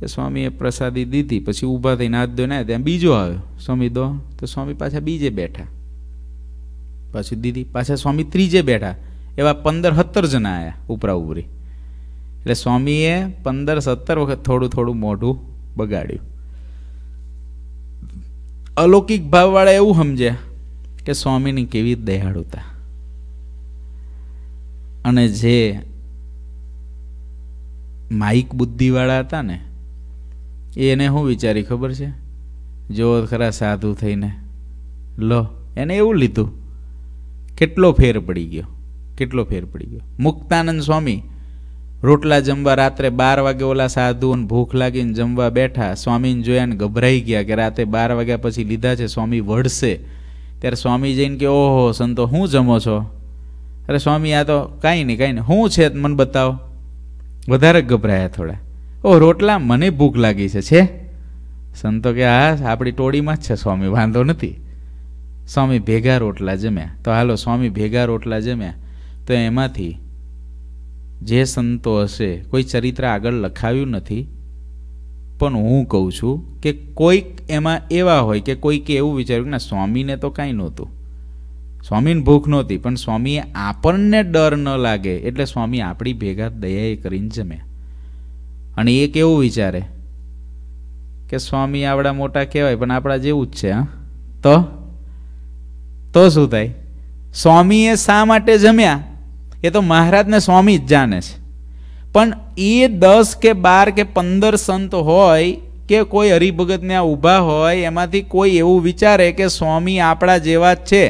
કે સ્વામીએ પ્રસાદી દીધી પછી ઊભા થઈને હાથ ધોઈને આવ્યા ત્યાં બીજો આવ્યો સ્વામી દો તો સ્વામી પાછા બીજે બેઠા પાછું દીધી પાછા સ્વામી ત્રીજે બેઠા એવા પંદર સત્તર જણા આવ્યા ઉપરા ઉપરી એટલે સ્વામીએ પંદર સત્તર વખત થોડું થોડું મોઢું બગાડ્યું અલૌકિક ભાવવાળા એવું સમજ્યા કે સ્વામીની કેવી દયાળુતા અને જે માઇક બુદ્ધિવાળા હતા ને એને શું વિચારી ખબર છે જો ખરા સાધુ થઈને લો એને એવું લીધું કેટલો ફેર પડી ગયો કેટલો ફેર પડી ગયો મુક્તાનંદ સ્વામી રોટલા જમવા રાત્રે બાર વાગે ઓલા સાધુઓને ભૂખ લાગીને જમવા બેઠા સ્વામીને જોયાને ગભરાઈ ગયા કે રાતે બાર વાગ્યા પછી લીધા છે સ્વામી વઢશે ત્યારે સ્વામી જઈને કે ઓહો સંતો હું જમો છો અરે સ્વામી આ તો કાંઈ નહીં કાંઈ નહીં શું છે મને બતાવો વધારે ગભરાયા થોડા ઓ રોટલા મને ભૂખ લાગી છે છે સંતો કે હા આપણી ટોળીમાં જ છે સ્વામી વાંધો નથી સ્વામી ભેગા રોટલા જમ્યા તો હાલો સ્વામી ભેગા રોટલા જમ્યા તો એમાંથી જે સંતો હશે કોઈ ચરિત્ર આગળ લખાવ્યું નથી પણ હું કહું છું કે કોઈક એમાં એવા હોય કે કોઈક એવું વિચાર્યું ના સ્વામીને તો કાંઈ નહોતું સ્વામીને ભૂખ નહોતી પણ સ્વામીએ આપણને ડર ન લાગે એટલે સ્વામી આપણી ભેગા દયાએ કરીને જમ્યા અને એ કેવું વિચારે કે સ્વામી આપણા મોટા કહેવાય પણ આપણા જેવું જ છે હા તો તો શું થાય સ્વામીએ શા માટે જમ્યા એ તો મહારાજને સ્વામી જ જાણે છે પણ એ દસ કે બાર કે પંદર સંત હોય કે કોઈ હરિભગતને આ ઊભા હોય એમાંથી કોઈ એવું વિચારે કે સ્વામી આપણા જેવા જ છે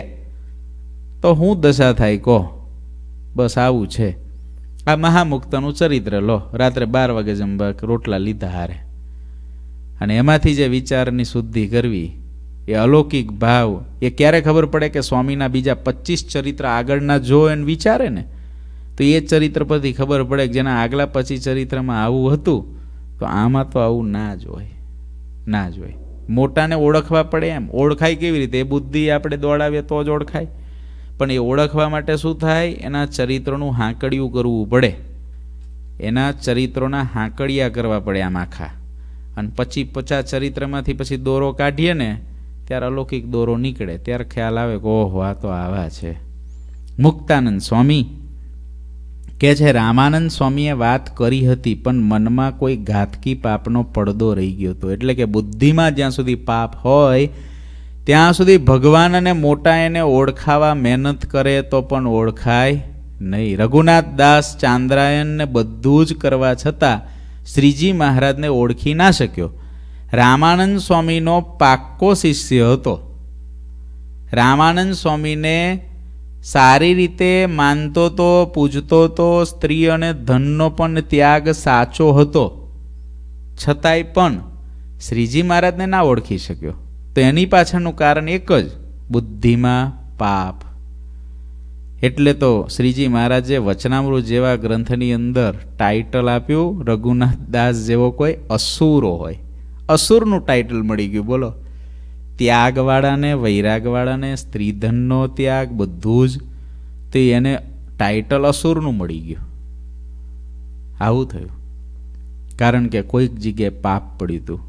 તો હું દશા થાય કહો બસ આવું છે આ મહામુક્તનું ચરિત્ર લો રાત્રે બાર વાગે જમવા રોટલા લીધા હારે અને એમાંથી જે વિચારની શુદ્ધિ કરવી એ અલૌકિક ભાવ એ ક્યારે ખબર પડે કે સ્વામીના બીજા પચીસ ચરિત્ર આગળના જો એને વિચારે ને તો એ ચરિત્ર પરથી ખબર પડે કે જેના આગલા પછી ચરિત્રમાં આવું હતું તો આમાં તો આવું ના જ હોય ના જ હોય મોટાને ઓળખવા પડે એમ ઓળખાય કેવી રીતે એ બુદ્ધિ આપણે દોડાવીએ તો જ ઓળખાય પણ એ ઓળખવા માટે શું થાય એના ચરિત્રનું હાંકડિયું કરવું પડે એના ચરિત્રોના હાંકડિયા કરવા પડે આમ આખા અને પછી પચા ચરિત્રમાંથી પછી દોરો કાઢીએ ને ત્યારે અલૌકિક દોરો નીકળે ત્યારે ખ્યાલ આવે કે ઓહો આ તો આવા છે મુક્તાનંદ સ્વામી કે છે રામાનંદ સ્વામીએ વાત કરી હતી પણ મનમાં કોઈ ઘાતકી પાપનો પડદો રહી ગયો હતો એટલે કે બુદ્ધિમાં જ્યાં સુધી પાપ હોય ત્યાં સુધી ભગવાન અને મોટા એને ઓળખાવા મહેનત કરે તો પણ ઓળખાય નહીં રઘુનાથ દાસ ચાંદ્રાયણને બધું જ કરવા છતાં શ્રીજી મહારાજને ઓળખી ના શક્યો રામાનંદ સ્વામીનો પાક્કો શિષ્ય હતો રામાનંદ સ્વામીને સારી રીતે માનતો તો પૂજતો તો સ્ત્રી અને ધનનો પણ ત્યાગ સાચો હતો છતાંય પણ શ્રીજી મહારાજને ના ઓળખી શક્યો તો એની પાછળનું કારણ એક જ બુદ્ધિમાં પાપ એટલે તો શ્રીજી મહારાજે વચનામૃત જેવા ગ્રંથની અંદર ટાઇટલ આપ્યું રઘુનાથ દાસ જેવો કોઈ અસુરો હોય અસુરનું ટાઇટલ મળી ગયું બોલો ત્યાગવાળાને વૈરાગવાળાને સ્ત્રીધનનો ત્યાગ બધું જ તે એને ટાઇટલ અસુરનું મળી ગયું આવું થયું કારણ કે કોઈક જગ્યાએ પાપ પડ્યું હતું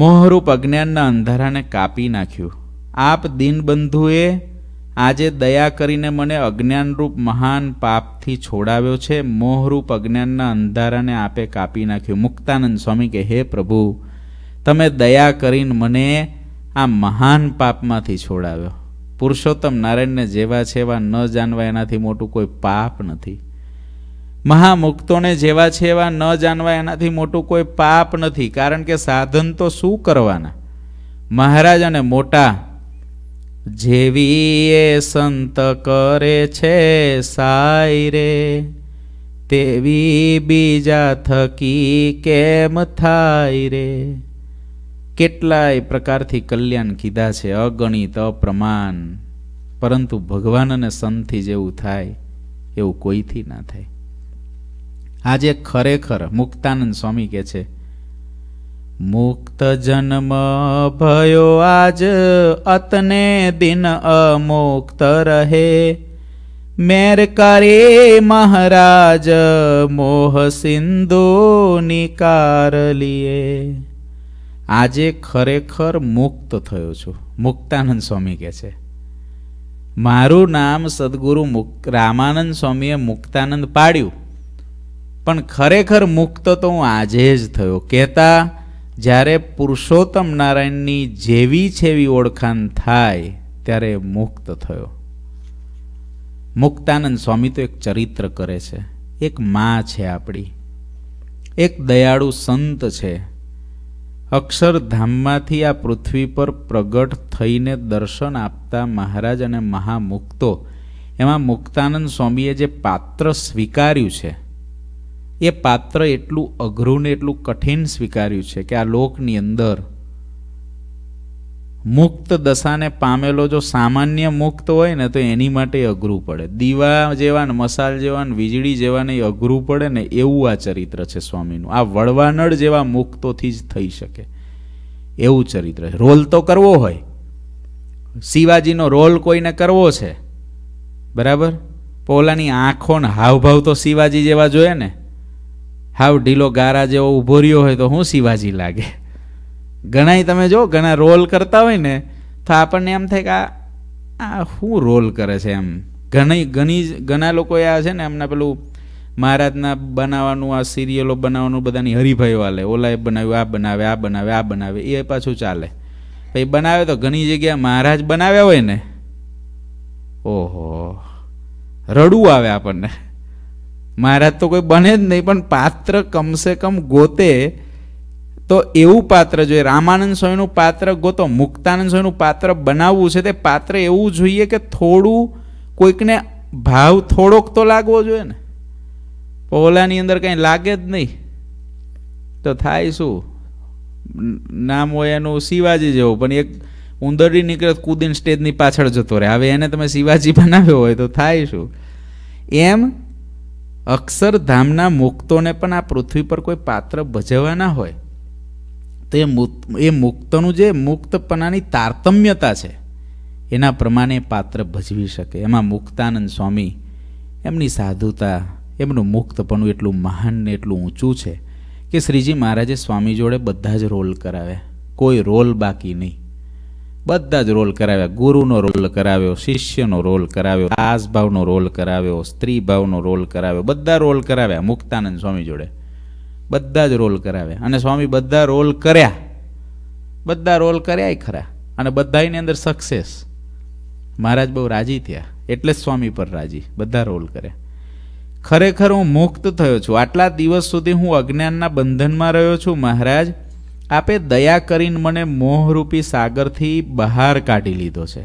મોહરૂપ અજ્ઞાનના અંધારાને કાપી નાખ્યું આપ દીનબંધુએ આજે દયા કરીને મને અજ્ઞાનરૂપ મહાન પાપથી છોડાવ્યો છે મોહરૂપ અજ્ઞાનના અંધારાને આપે કાપી નાખ્યું મુક્તાનંદ સ્વામી કે હે પ્રભુ તમે દયા કરીને મને આ મહાન પાપમાંથી છોડાવ્યો પુરુષોત્તમ નારાયણને જેવા છે એવા ન જાણવા એનાથી મોટું કોઈ પાપ નથી મહામુક્તોને જેવા છે એવા ન જાણવા એનાથી મોટું કોઈ પાપ નથી કારણ કે સાધન તો શું કરવાના મહારાજ અને મોટા જેવી એ સંત કરે છે સાઈ રે તેવી બીજા થકી કેમ થાય રે કેટલાય પ્રકારથી કલ્યાણ કીધા છે અગણિત અપ્રમાણ પરંતુ ભગવાન અને સંતથી જેવું થાય એવું કોઈથી ના થાય આજે ખરેખર મુક્તાનંદ સ્વામી કે છે મુક્ત જન્મ ભયો આજ અતને દિન અમુક્ત રહે મેર કરે મહારાજ મોહ સિંધુ નિકાર લીએ આજે ખરેખર મુક્ત થયો છું મુક્તાનંદ સ્વામી કે છે મારું નામ સદગુરુ રામાનંદ સ્વામીએ મુક્તાનંદ પાડ્યું પણ ખરેખર મુક્ત તો હું આજે જ થયો કહેતા જ્યારે પુરુષોત્તમ નારાયણની જેવી છેવી ઓળખાણ થાય ત્યારે મુક્ત થયો મુક્તાનંદ સ્વામી તો એક ચરિત્ર કરે છે એક મા છે આપણી એક દયાળુ સંત છે અક્ષરધામમાંથી આ પૃથ્વી પર પ્રગટ થઈને દર્શન આપતા મહારાજ અને મહામુક્તો એમાં મુક્તાનંદ સ્વામીએ જે પાત્ર સ્વીકાર્યું છે એ પાત્ર એટલું અઘરું ને એટલું કઠિન સ્વીકાર્યું છે કે આ લોકની અંદર મુક્ત દશાને પામેલો જો સામાન્ય મુક્ત હોય ને તો એની માટે અઘરું પડે દીવા જેવા ને મસાલ જેવા ને વીજળી જેવા ને અઘરું પડે ને એવું આ ચરિત્ર છે સ્વામીનું આ વળવાનળ જેવા મુક્તોથી જ થઈ શકે એવું ચરિત્ર છે રોલ તો કરવો હોય શિવાજીનો રોલ કોઈને કરવો છે બરાબર પોલાની આંખોને હાવભાવ તો શિવાજી જેવા જોઈએ ને હાવ ઢીલો ગારા જેવો ઊભો રહ્યો હોય તો હું શિવાજી લાગે ઘણાય તમે જો ઘણા રોલ કરતા હોય ને તો આપણને એમ થાય કે આ શું રોલ કરે છે એમ ઘણી ઘણી ઘણા લોકોએ આ છે ને એમના પેલું મહારાજના બનાવવાનું આ સિરિયલો બનાવવાનું બધાની હરીફાઈ વાલે ઓલા એ બનાવ્યું આ બનાવે આ બનાવે આ બનાવે એ પાછું ચાલે પછી બનાવે તો ઘણી જગ્યાએ મહારાજ બનાવ્યા હોય ને ઓહો રડવું આવે આપણને મહારાજ તો કોઈ બને જ નહીં પણ પાત્ર કમસે કમ ગોતે તો એવું પાત્ર જોઈએ રામાનંદ સ્વામીનું પાત્ર ગોતો મુક્તાનંદ સ્વામીનું પાત્ર બનાવવું છે તે પાત્ર એવું જોઈએ કે થોડું કોઈકને ભાવ થોડોક તો લાગવો જોઈએ ને પહોલાની અંદર કંઈ લાગે જ નહીં તો થાય શું નામ હોય એનું શિવાજી જેવું પણ એક ઉંદરડી નીકળે કુદીન સ્ટેજની પાછળ જતો રહે હવે એને તમે શિવાજી બનાવ્યો હોય તો થાય શું એમ અક્ષરધામના મુક્તોને પણ આ પૃથ્વી પર કોઈ પાત્ર ભજવવાના હોય તો એ એ મુક્તનું જે મુક્તપણાની તારતમ્યતા છે એના પ્રમાણે પાત્ર ભજવી શકે એમાં મુક્તાનંદ સ્વામી એમની સાધુતા એમનું મુક્તપણું એટલું મહાન ને એટલું ઊંચું છે કે શ્રીજી મહારાજે સ્વામી જોડે બધા જ રોલ કરાવ્યા કોઈ રોલ બાકી નહીં બધા જ રોલ કરાવ્યા ગુરુનો રોલ કરાવ્યો શિષ્યનો રોલ કરાવ્યો આસભાવનો રોલ કરાવ્યો સ્ત્રી ભાવનો રોલ કરાવ્યો બધા રોલ કરાવ્યા મુક્તાનંદ સ્વામી જોડે બધા જ રોલ કરાવ્યા અને સ્વામી બધા રોલ કર્યા બધા રોલ કર્યા ખરા અને બધાની અંદર સક્સેસ મહારાજ બહુ રાજી થયા એટલે જ સ્વામી પર રાજી બધા રોલ કર્યા ખરેખર હું મુક્ત થયો છું આટલા દિવસ સુધી હું અજ્ઞાનના બંધનમાં રહ્યો છું મહારાજ આપે દયા કરીને મને મોહરૂપી સાગરથી બહાર કાઢી લીધો છે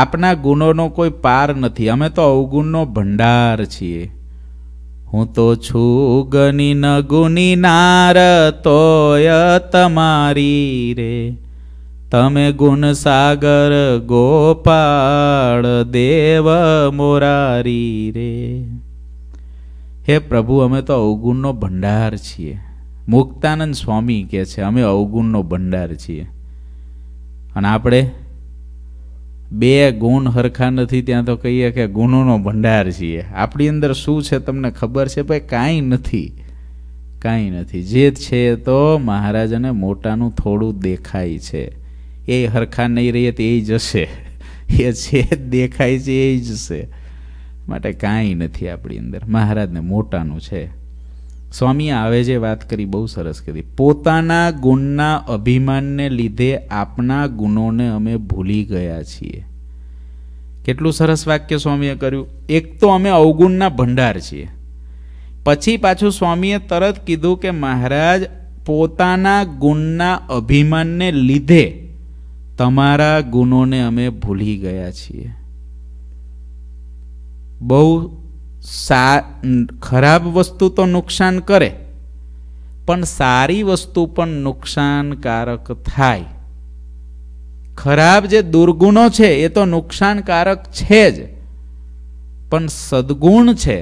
આપના ગુણોનો કોઈ પાર નથી અમે તો અવગુણનો ભંડાર છીએ હું તો છું ગની ન ગુની નાર તોય તમારી રે તમે ગુણ સાગર ગોપાળ દેવ મોરારી રે હે પ્રભુ અમે તો અવગુણનો ભંડાર છીએ મુક્તાનંદ સ્વામી કહે છે અમે અવગુણનો ભંડાર છીએ અને આપણે બે ગુણ હરખા નથી ત્યાં તો કહીએ કે ગુણોનો ભંડાર છીએ આપણી અંદર શું છે તમને ખબર છે ભાઈ કાંઈ નથી કાંઈ નથી જે છે તો મહારાજને મોટાનું થોડું દેખાય છે એ હરખા નહીં રહીએ તો એ જશે એ છે દેખાય છે એ જશે માટે કાંઈ નથી આપણી અંદર મહારાજને મોટાનું છે સ્વામી આવે જે વાત કરી બહુ સરસ કરી પોતાના ગુણના અભિમાનને લીધે આપના ગુણોને અમે ભૂલી ગયા છીએ કેટલું સરસ વાક્ય સ્વામીએ કર્યું એક તો અમે અવગુણના ભંડાર છીએ પછી પાછું સ્વામીએ તરત કીધું કે મહારાજ પોતાના ગુણના અભિમાનને લીધે તમારા ગુણોને અમે ભૂલી ગયા છીએ બહુ સા ખરાબ વસ્તુ તો નુકસાન કરે પણ સારી વસ્તુ પણ નુકસાનકારક થાય ખરાબ જે દુર્ગુણો છે એ તો નુકસાનકારક છે જ પણ સદગુણ છે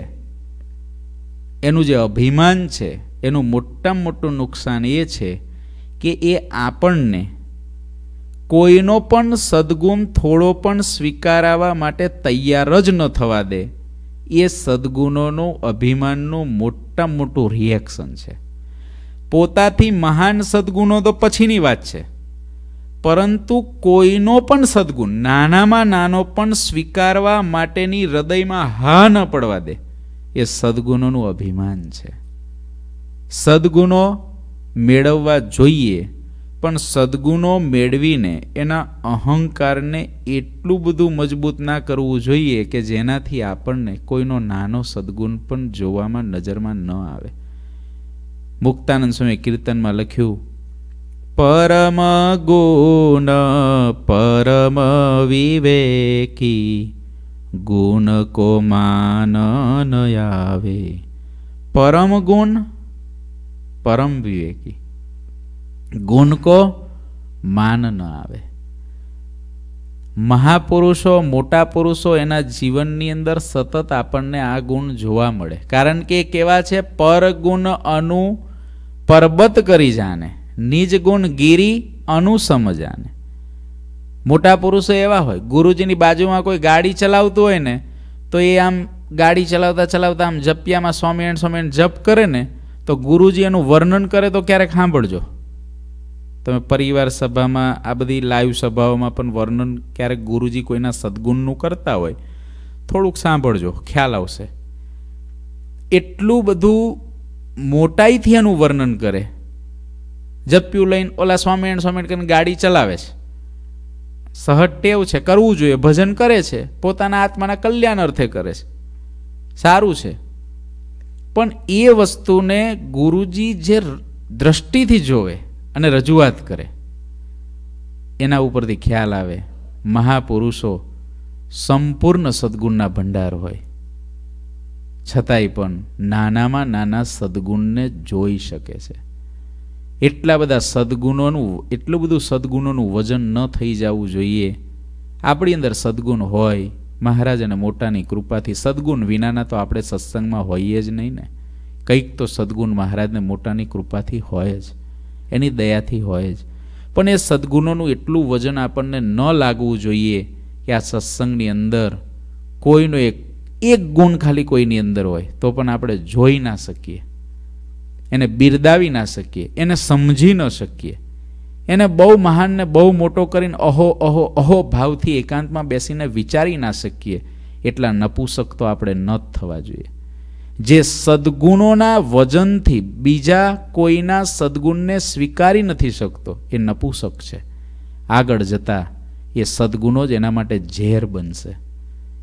એનું જે અભિમાન છે એનું મોટામાં મોટું નુકસાન એ છે કે એ આપણને કોઈનો પણ સદગુણ થોડો પણ સ્વીકારાવા માટે તૈયાર જ ન થવા દે એ સદગુણોનું અભિમાનનું મોટા મોટું રિએક્શન છે પોતાથી મહાન સદગુણો તો પછીની વાત છે પરંતુ કોઈનો પણ સદગુણ નાનામાં નાનો પણ સ્વીકારવા માટેની હૃદયમાં હા ન પડવા દે એ સદગુણોનું અભિમાન છે સદગુણો મેળવવા જોઈએ પણ સદગુણો મેળવીને એના અહંકારને એટલું બધું મજબૂત ના કરવું જોઈએ કે જેનાથી આપણને કોઈનો નાનો સદગુણ પણ જોવામાં નજરમાં ન આવે મુક્તાનંદ સ્વામી કીર્તનમાં લખ્યું પરમ ગુણ પરમ વિવેકી ગુણ કો માન આવે પરમ ગુણ પરમ વિવેકી ગુણ કો માન ન આવે મહાપુરુષો મોટા પુરુષો એના જીવનની અંદર સતત આપણને આ ગુણ જોવા મળે કારણ કે કેવા છે પરગુણ અનુ પરબત કરી જાને નિજ ગુણ ગીરી અનુ સમજાને મોટા પુરુષો એવા હોય ગુરુજીની બાજુમાં કોઈ ગાડી ચલાવતું હોય ને તો એ આમ ગાડી ચલાવતા ચલાવતા આમ જપ્યામાં સ્વામિનારાયણ સ્વામિનારાયણ જપ કરે ને તો ગુરુજી એનું વર્ણન કરે તો ક્યારેક સાંભળજો તમે પરિવાર સભામાં આ બધી લાઈવ સભાઓમાં પણ વર્ણન ક્યારેક ગુરુજી કોઈના સદગુણનું કરતા હોય થોડુંક સાંભળજો ખ્યાલ આવશે એટલું બધું મોટાઈથી એનું વર્ણન કરે જપ્યું લઈને ઓલા સ્વામિનારાયણ સ્વામિનારાયણ ગાડી ચલાવે છે સહજ ટેવ છે કરવું જોઈએ ભજન કરે છે પોતાના આત્માના કલ્યાણ અર્થે કરે છે સારું છે પણ એ વસ્તુને ગુરુજી જે દ્રષ્ટિથી જોવે અને રજૂઆત કરે એના ઉપરથી ખ્યાલ આવે મહાપુરુષો સંપૂર્ણ સદગુણના ભંડાર હોય છતાંય પણ નાનામાં નાના સદગુણને જોઈ શકે છે એટલા બધા સદગુણોનું એટલું બધું સદગુણોનું વજન ન થઈ જવું જોઈએ આપણી અંદર સદગુણ હોય મહારાજ અને મોટાની કૃપાથી સદગુણ વિનાના તો આપણે સત્સંગમાં હોઈએ જ નહીં ને કંઈક તો સદગુણ મહારાજને મોટાની કૃપાથી હોય જ એની દયાથી હોય જ પણ એ સદ્ગુણોનું એટલું વજન આપણને ન લાગવું જોઈએ કે આ સત્સંગની અંદર કોઈનો એક એક ગુણ ખાલી કોઈની અંદર હોય તો પણ આપણે જોઈ ના શકીએ એને બિરદાવી ના શકીએ એને સમજી ન શકીએ એને બહુ મહાનને બહુ મોટો કરીને અહો અહો અહો ભાવથી એકાંતમાં બેસીને વિચારી ના શકીએ એટલા નપુસક તો આપણે ન થવા જોઈએ જે સદગુણોના વજનથી બીજા કોઈના સદગુણને સ્વીકારી નથી શકતો એ નપુસક છે આગળ જતા એ સદગુણો જ એના માટે ઝેર બનશે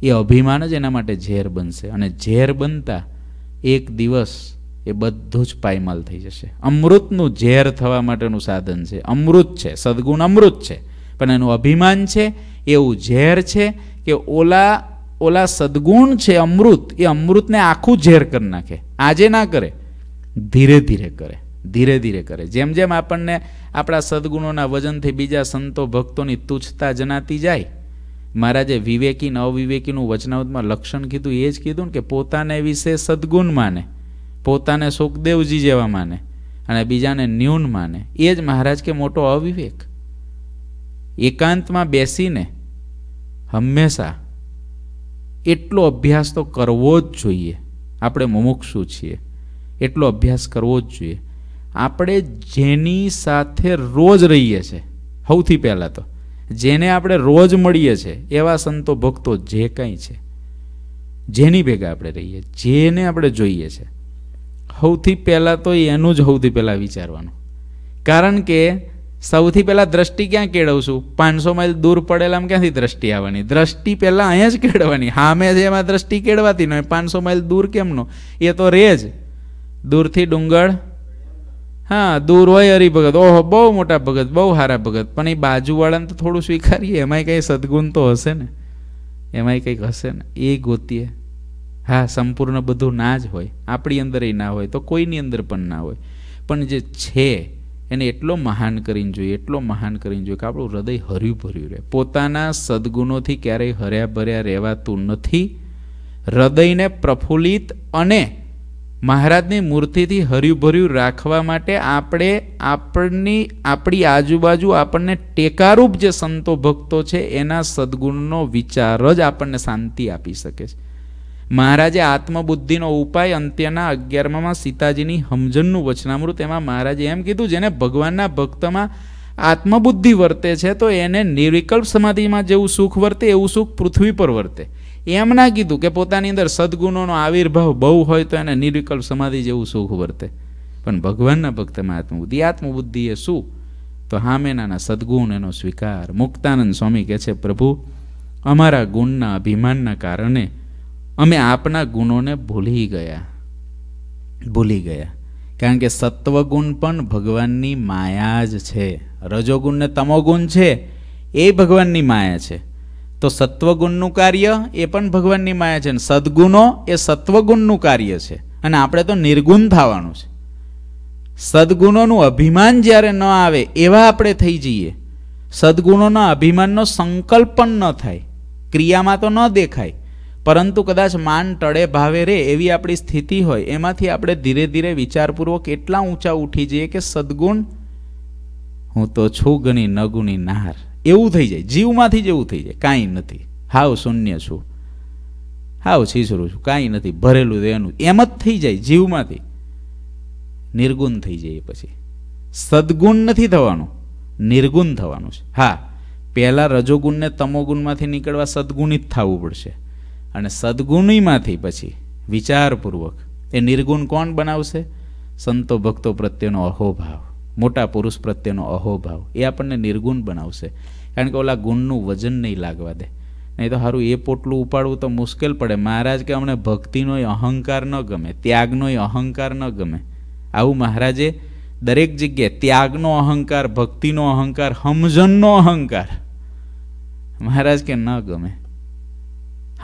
એ અભિમાન જ એના માટે ઝેર બનશે અને ઝેર બનતા એક દિવસ એ બધું જ પાયમાલ થઈ જશે અમૃતનું ઝેર થવા માટેનું સાધન છે અમૃત છે સદગુણ અમૃત છે પણ એનું અભિમાન છે એવું ઝેર છે કે ઓલા ઓલા સદગુણ છે અમૃત એ અમૃતને આખું ઝેર કરી નાખે આજે ના કરે ધીરે ધીરે કરે ધીરે ધીરે કરે જેમ જેમ આપણને આપણા સદગુણોના વજનથી બીજા સંતો ભક્તોની તુચ્છતા જનાતી જાય મહારાજે વિવેકી અવિવેકીનું વચનાવતમાં લક્ષણ કીધું એ જ કીધું ને કે પોતાને વિશે સદગુણ માને પોતાને સુખદેવજી જેવા માને અને બીજાને ન્યૂન માને એ જ મહારાજ કે મોટો અવિવેક એકાંતમાં બેસીને હંમેશા એટલો અભ્યાસ તો કરવો જ જોઈએ આપણે મુમુક્ષુ છીએ એટલો અભ્યાસ કરવો જ જોઈએ આપણે જેની સાથે રોજ રહીએ છીએ સૌથી પહેલાં તો જેને આપણે રોજ મળીએ છીએ એવા સંતો ભક્તો જે કાંઈ છે જેની ભેગા આપણે રહીએ જેને આપણે જોઈએ છે સૌથી પહેલાં તો એનું જ સૌથી પહેલાં વિચારવાનું કારણ કે સૌથી પહેલાં દ્રષ્ટિ ક્યાં કેળવશું પાંચસો માઇલ દૂર પડેલામાં ક્યાંથી દ્રષ્ટિ આવવાની દ્રષ્ટિ પહેલાં અહીંયા જ કેળવવાની હામે જે એમાં દ્રષ્ટિ કેળવાતી નહીં પાંચસો માઇલ દૂર કેમનો એ તો રહે જ દૂરથી ડુંગળ હા દૂર હોય હરિભગત ઓહો બહુ મોટા ભગત બહુ સારા ભગત પણ એ બાજુવાળાને તો થોડું સ્વીકારીએ એમાંય કંઈ સદગુણ તો હશે ને એમાંય કંઈક હશે ને એ ગોતીએ હા સંપૂર્ણ બધું ના જ હોય આપણી અંદર એ ના હોય તો કોઈની અંદર પણ ના હોય પણ જે છે એને એટલો મહાન કરીને જોઈએ એટલો મહાન કરીને જોઈએ કે આપણું હૃદય હર્યું ભર્યું રહે પોતાના સદગુણોથી ક્યારેય હર્યા ભર્યા રહેવાતું નથી હૃદયને પ્રફુલ્લિત અને મહારાજની મૂર્તિથી હર્યુભર્યું રાખવા માટે આપણે આપણની આપણી આજુબાજુ આપણને ટેકારૂપ જે સંતો ભક્તો છે એના સદગુણનો વિચાર જ આપણને શાંતિ આપી શકે છે મહારાજે આત્મબુદ્ધિનો ઉપાય અંત્યના અગિયારમાં સીતાજીની હમજનનું વચનામૃત એમાં મહારાજે એમ કીધું જેને ભગવાનના ભક્તમાં આત્મબુદ્ધિ વર્તે છે તો એને નિર્વિકલ્પ સમાધિમાં જેવું સુખ વર્તે એવું સુખ પૃથ્વી પર વર્તે એમ ના કીધું કે પોતાની અંદર સદગુણોનો આવિર્ભાવ બહુ હોય તો એને નિર્વિકલ્પ સમાધિ જેવું સુખ વર્તે પણ ભગવાનના ભક્તમાં આત્મબુદ્ધિ આત્મબુદ્ધિ એ શું તો હામેનાના સદગુણ એનો સ્વીકાર મુક્તાનંદ સ્વામી કહે છે પ્રભુ અમારા ગુણના અભિમાનના કારણે અમે આપના ગુણોને ભૂલી ગયા ભૂલી ગયા કારણ કે સત્વગુણ પણ ભગવાનની માયા જ છે રજોગુણ ને તમોગુણ છે એ ભગવાનની માયા છે તો સત્વગુણનું કાર્ય એ પણ ભગવાનની માયા છે અને સદગુણો એ સત્વગુણનું કાર્ય છે અને આપણે તો નિર્ગુણ થવાનું છે સદગુણોનું અભિમાન જ્યારે ન આવે એવા આપણે થઈ જઈએ સદગુણોના અભિમાનનો સંકલ્પ પણ ન થાય ક્રિયામાં તો ન દેખાય પરંતુ કદાચ માન ટળે ભાવે રે એવી આપણી સ્થિતિ હોય એમાંથી આપણે ધીરે ધીરે વિચારપૂર્વક એટલા ઊંચા ઉઠી જઈએ કે સદગુણ હું તો છું ગણી નગુણી નાર એવું થઈ જાય જીવમાંથી જ એવું થઈ જાય કાંઈ નથી હાવ શૂન્ય છું હાવ છીછરું છું કાંઈ નથી ભરેલું એનું એમ જ થઈ જાય જીવમાંથી નિર્ગુણ થઈ જાય પછી સદગુણ નથી થવાનું નિર્ગુણ થવાનું છે હા પહેલાં રજોગુણને તમોગુણમાંથી નીકળવા સદગુણિત થવું પડશે અને સદગુણીમાંથી પછી વિચારપૂર્વક એ નિર્ગુણ કોણ બનાવશે સંતો ભક્તો પ્રત્યેનો અહોભાવ મોટા પુરુષ પ્રત્યેનો અહોભાવ એ આપણને નિર્ગુણ બનાવશે કારણ કે ઓલા ગુણનું વજન નહીં લાગવા દે નહીં તો સારું એ પોટલું ઉપાડવું તો મુશ્કેલ પડે મહારાજ કે અમને ભક્તિનોય અહંકાર ન ગમે ત્યાગનોય અહંકાર ન ગમે આવું મહારાજે દરેક જગ્યાએ ત્યાગનો અહંકાર ભક્તિનો અહંકાર હમજનનો અહંકાર મહારાજ કે ન ગમે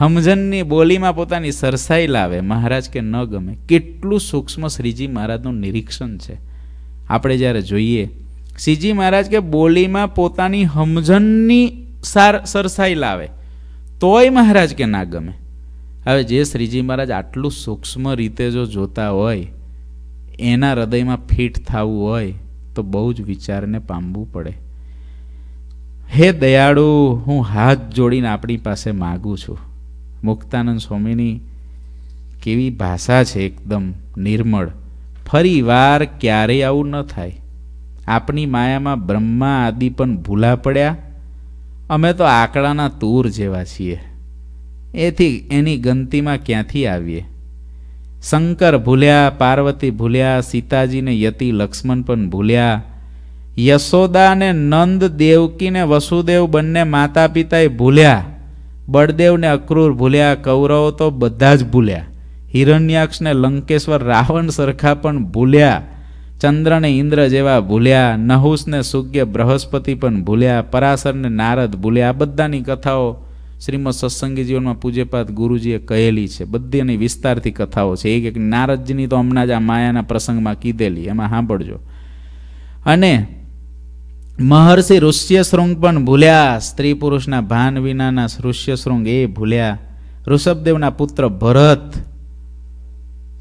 હમજનની બોલીમાં પોતાની સરસાઈ લાવે મહારાજ કે ન ગમે કેટલું સૂક્ષ્મ શ્રીજી મહારાજનું નિરીક્ષણ છે આપણે જ્યારે જોઈએ શ્રીજી મહારાજ કે બોલીમાં પોતાની હમજનની સાર સરસાઈ લાવે તોય મહારાજ કે ના ગમે હવે જે શ્રીજી મહારાજ આટલું સૂક્ષ્મ રીતે જો જોતા હોય એના હૃદયમાં ફિટ થવું હોય તો બહુ જ વિચારને પામવું પડે હે દયાળુ હું હાથ જોડીને આપણી પાસે માગું છું મુક્તાનંદ સ્વામીની કેવી ભાષા છે એકદમ નિર્મળ ફરી વાર ક્યારેય આવું ન થાય આપણી માયામાં બ્રહ્મા આદિ પણ ભૂલા પડ્યા અમે તો આંકડાના તૂર જેવા છીએ એથી એની ગંતીમાં ક્યાંથી આવીએ શંકર ભૂલ્યા પાર્વતી ભૂલ્યા સીતાજીને યતિ લક્ષ્મણ પણ ભૂલ્યા યશોદા અને નંદ દેવકીને વસુદેવ બંને માતા પિતાએ ભૂલ્યા બળદેવને અક્રૂર ભૂલ્યા કૌરવો તો બધા જ ભૂલ્યા હિરણ્યાક્ષને લંકેશ્વર રાવણ સરખા પણ ભૂલ્યા ચંદ્રને ઇન્દ્ર જેવા ભૂલ્યા નહુસને સુગ્ય બૃહસ્પતિ પણ ભૂલ્યા પરાશરને નારદ ભૂલ્યા આ બધાની કથાઓ શ્રીમદ સત્સંગી પૂજ્યપાત ગુરુજીએ કહેલી છે બધી એની વિસ્તારથી કથાઓ છે એક એક નારદજીની તો હમણાં જ આ માયાના પ્રસંગમાં કીધેલી એમાં સાંભળજો અને મહર્ષિ ઋષ્યશૃંગ પણ ભૂલ્યા સ્ત્રી પુરુષના ભાન વિનાના ઋષ્યશૃંગ એ ભૂલ્યા ઋષભદેવના પુત્ર ભરત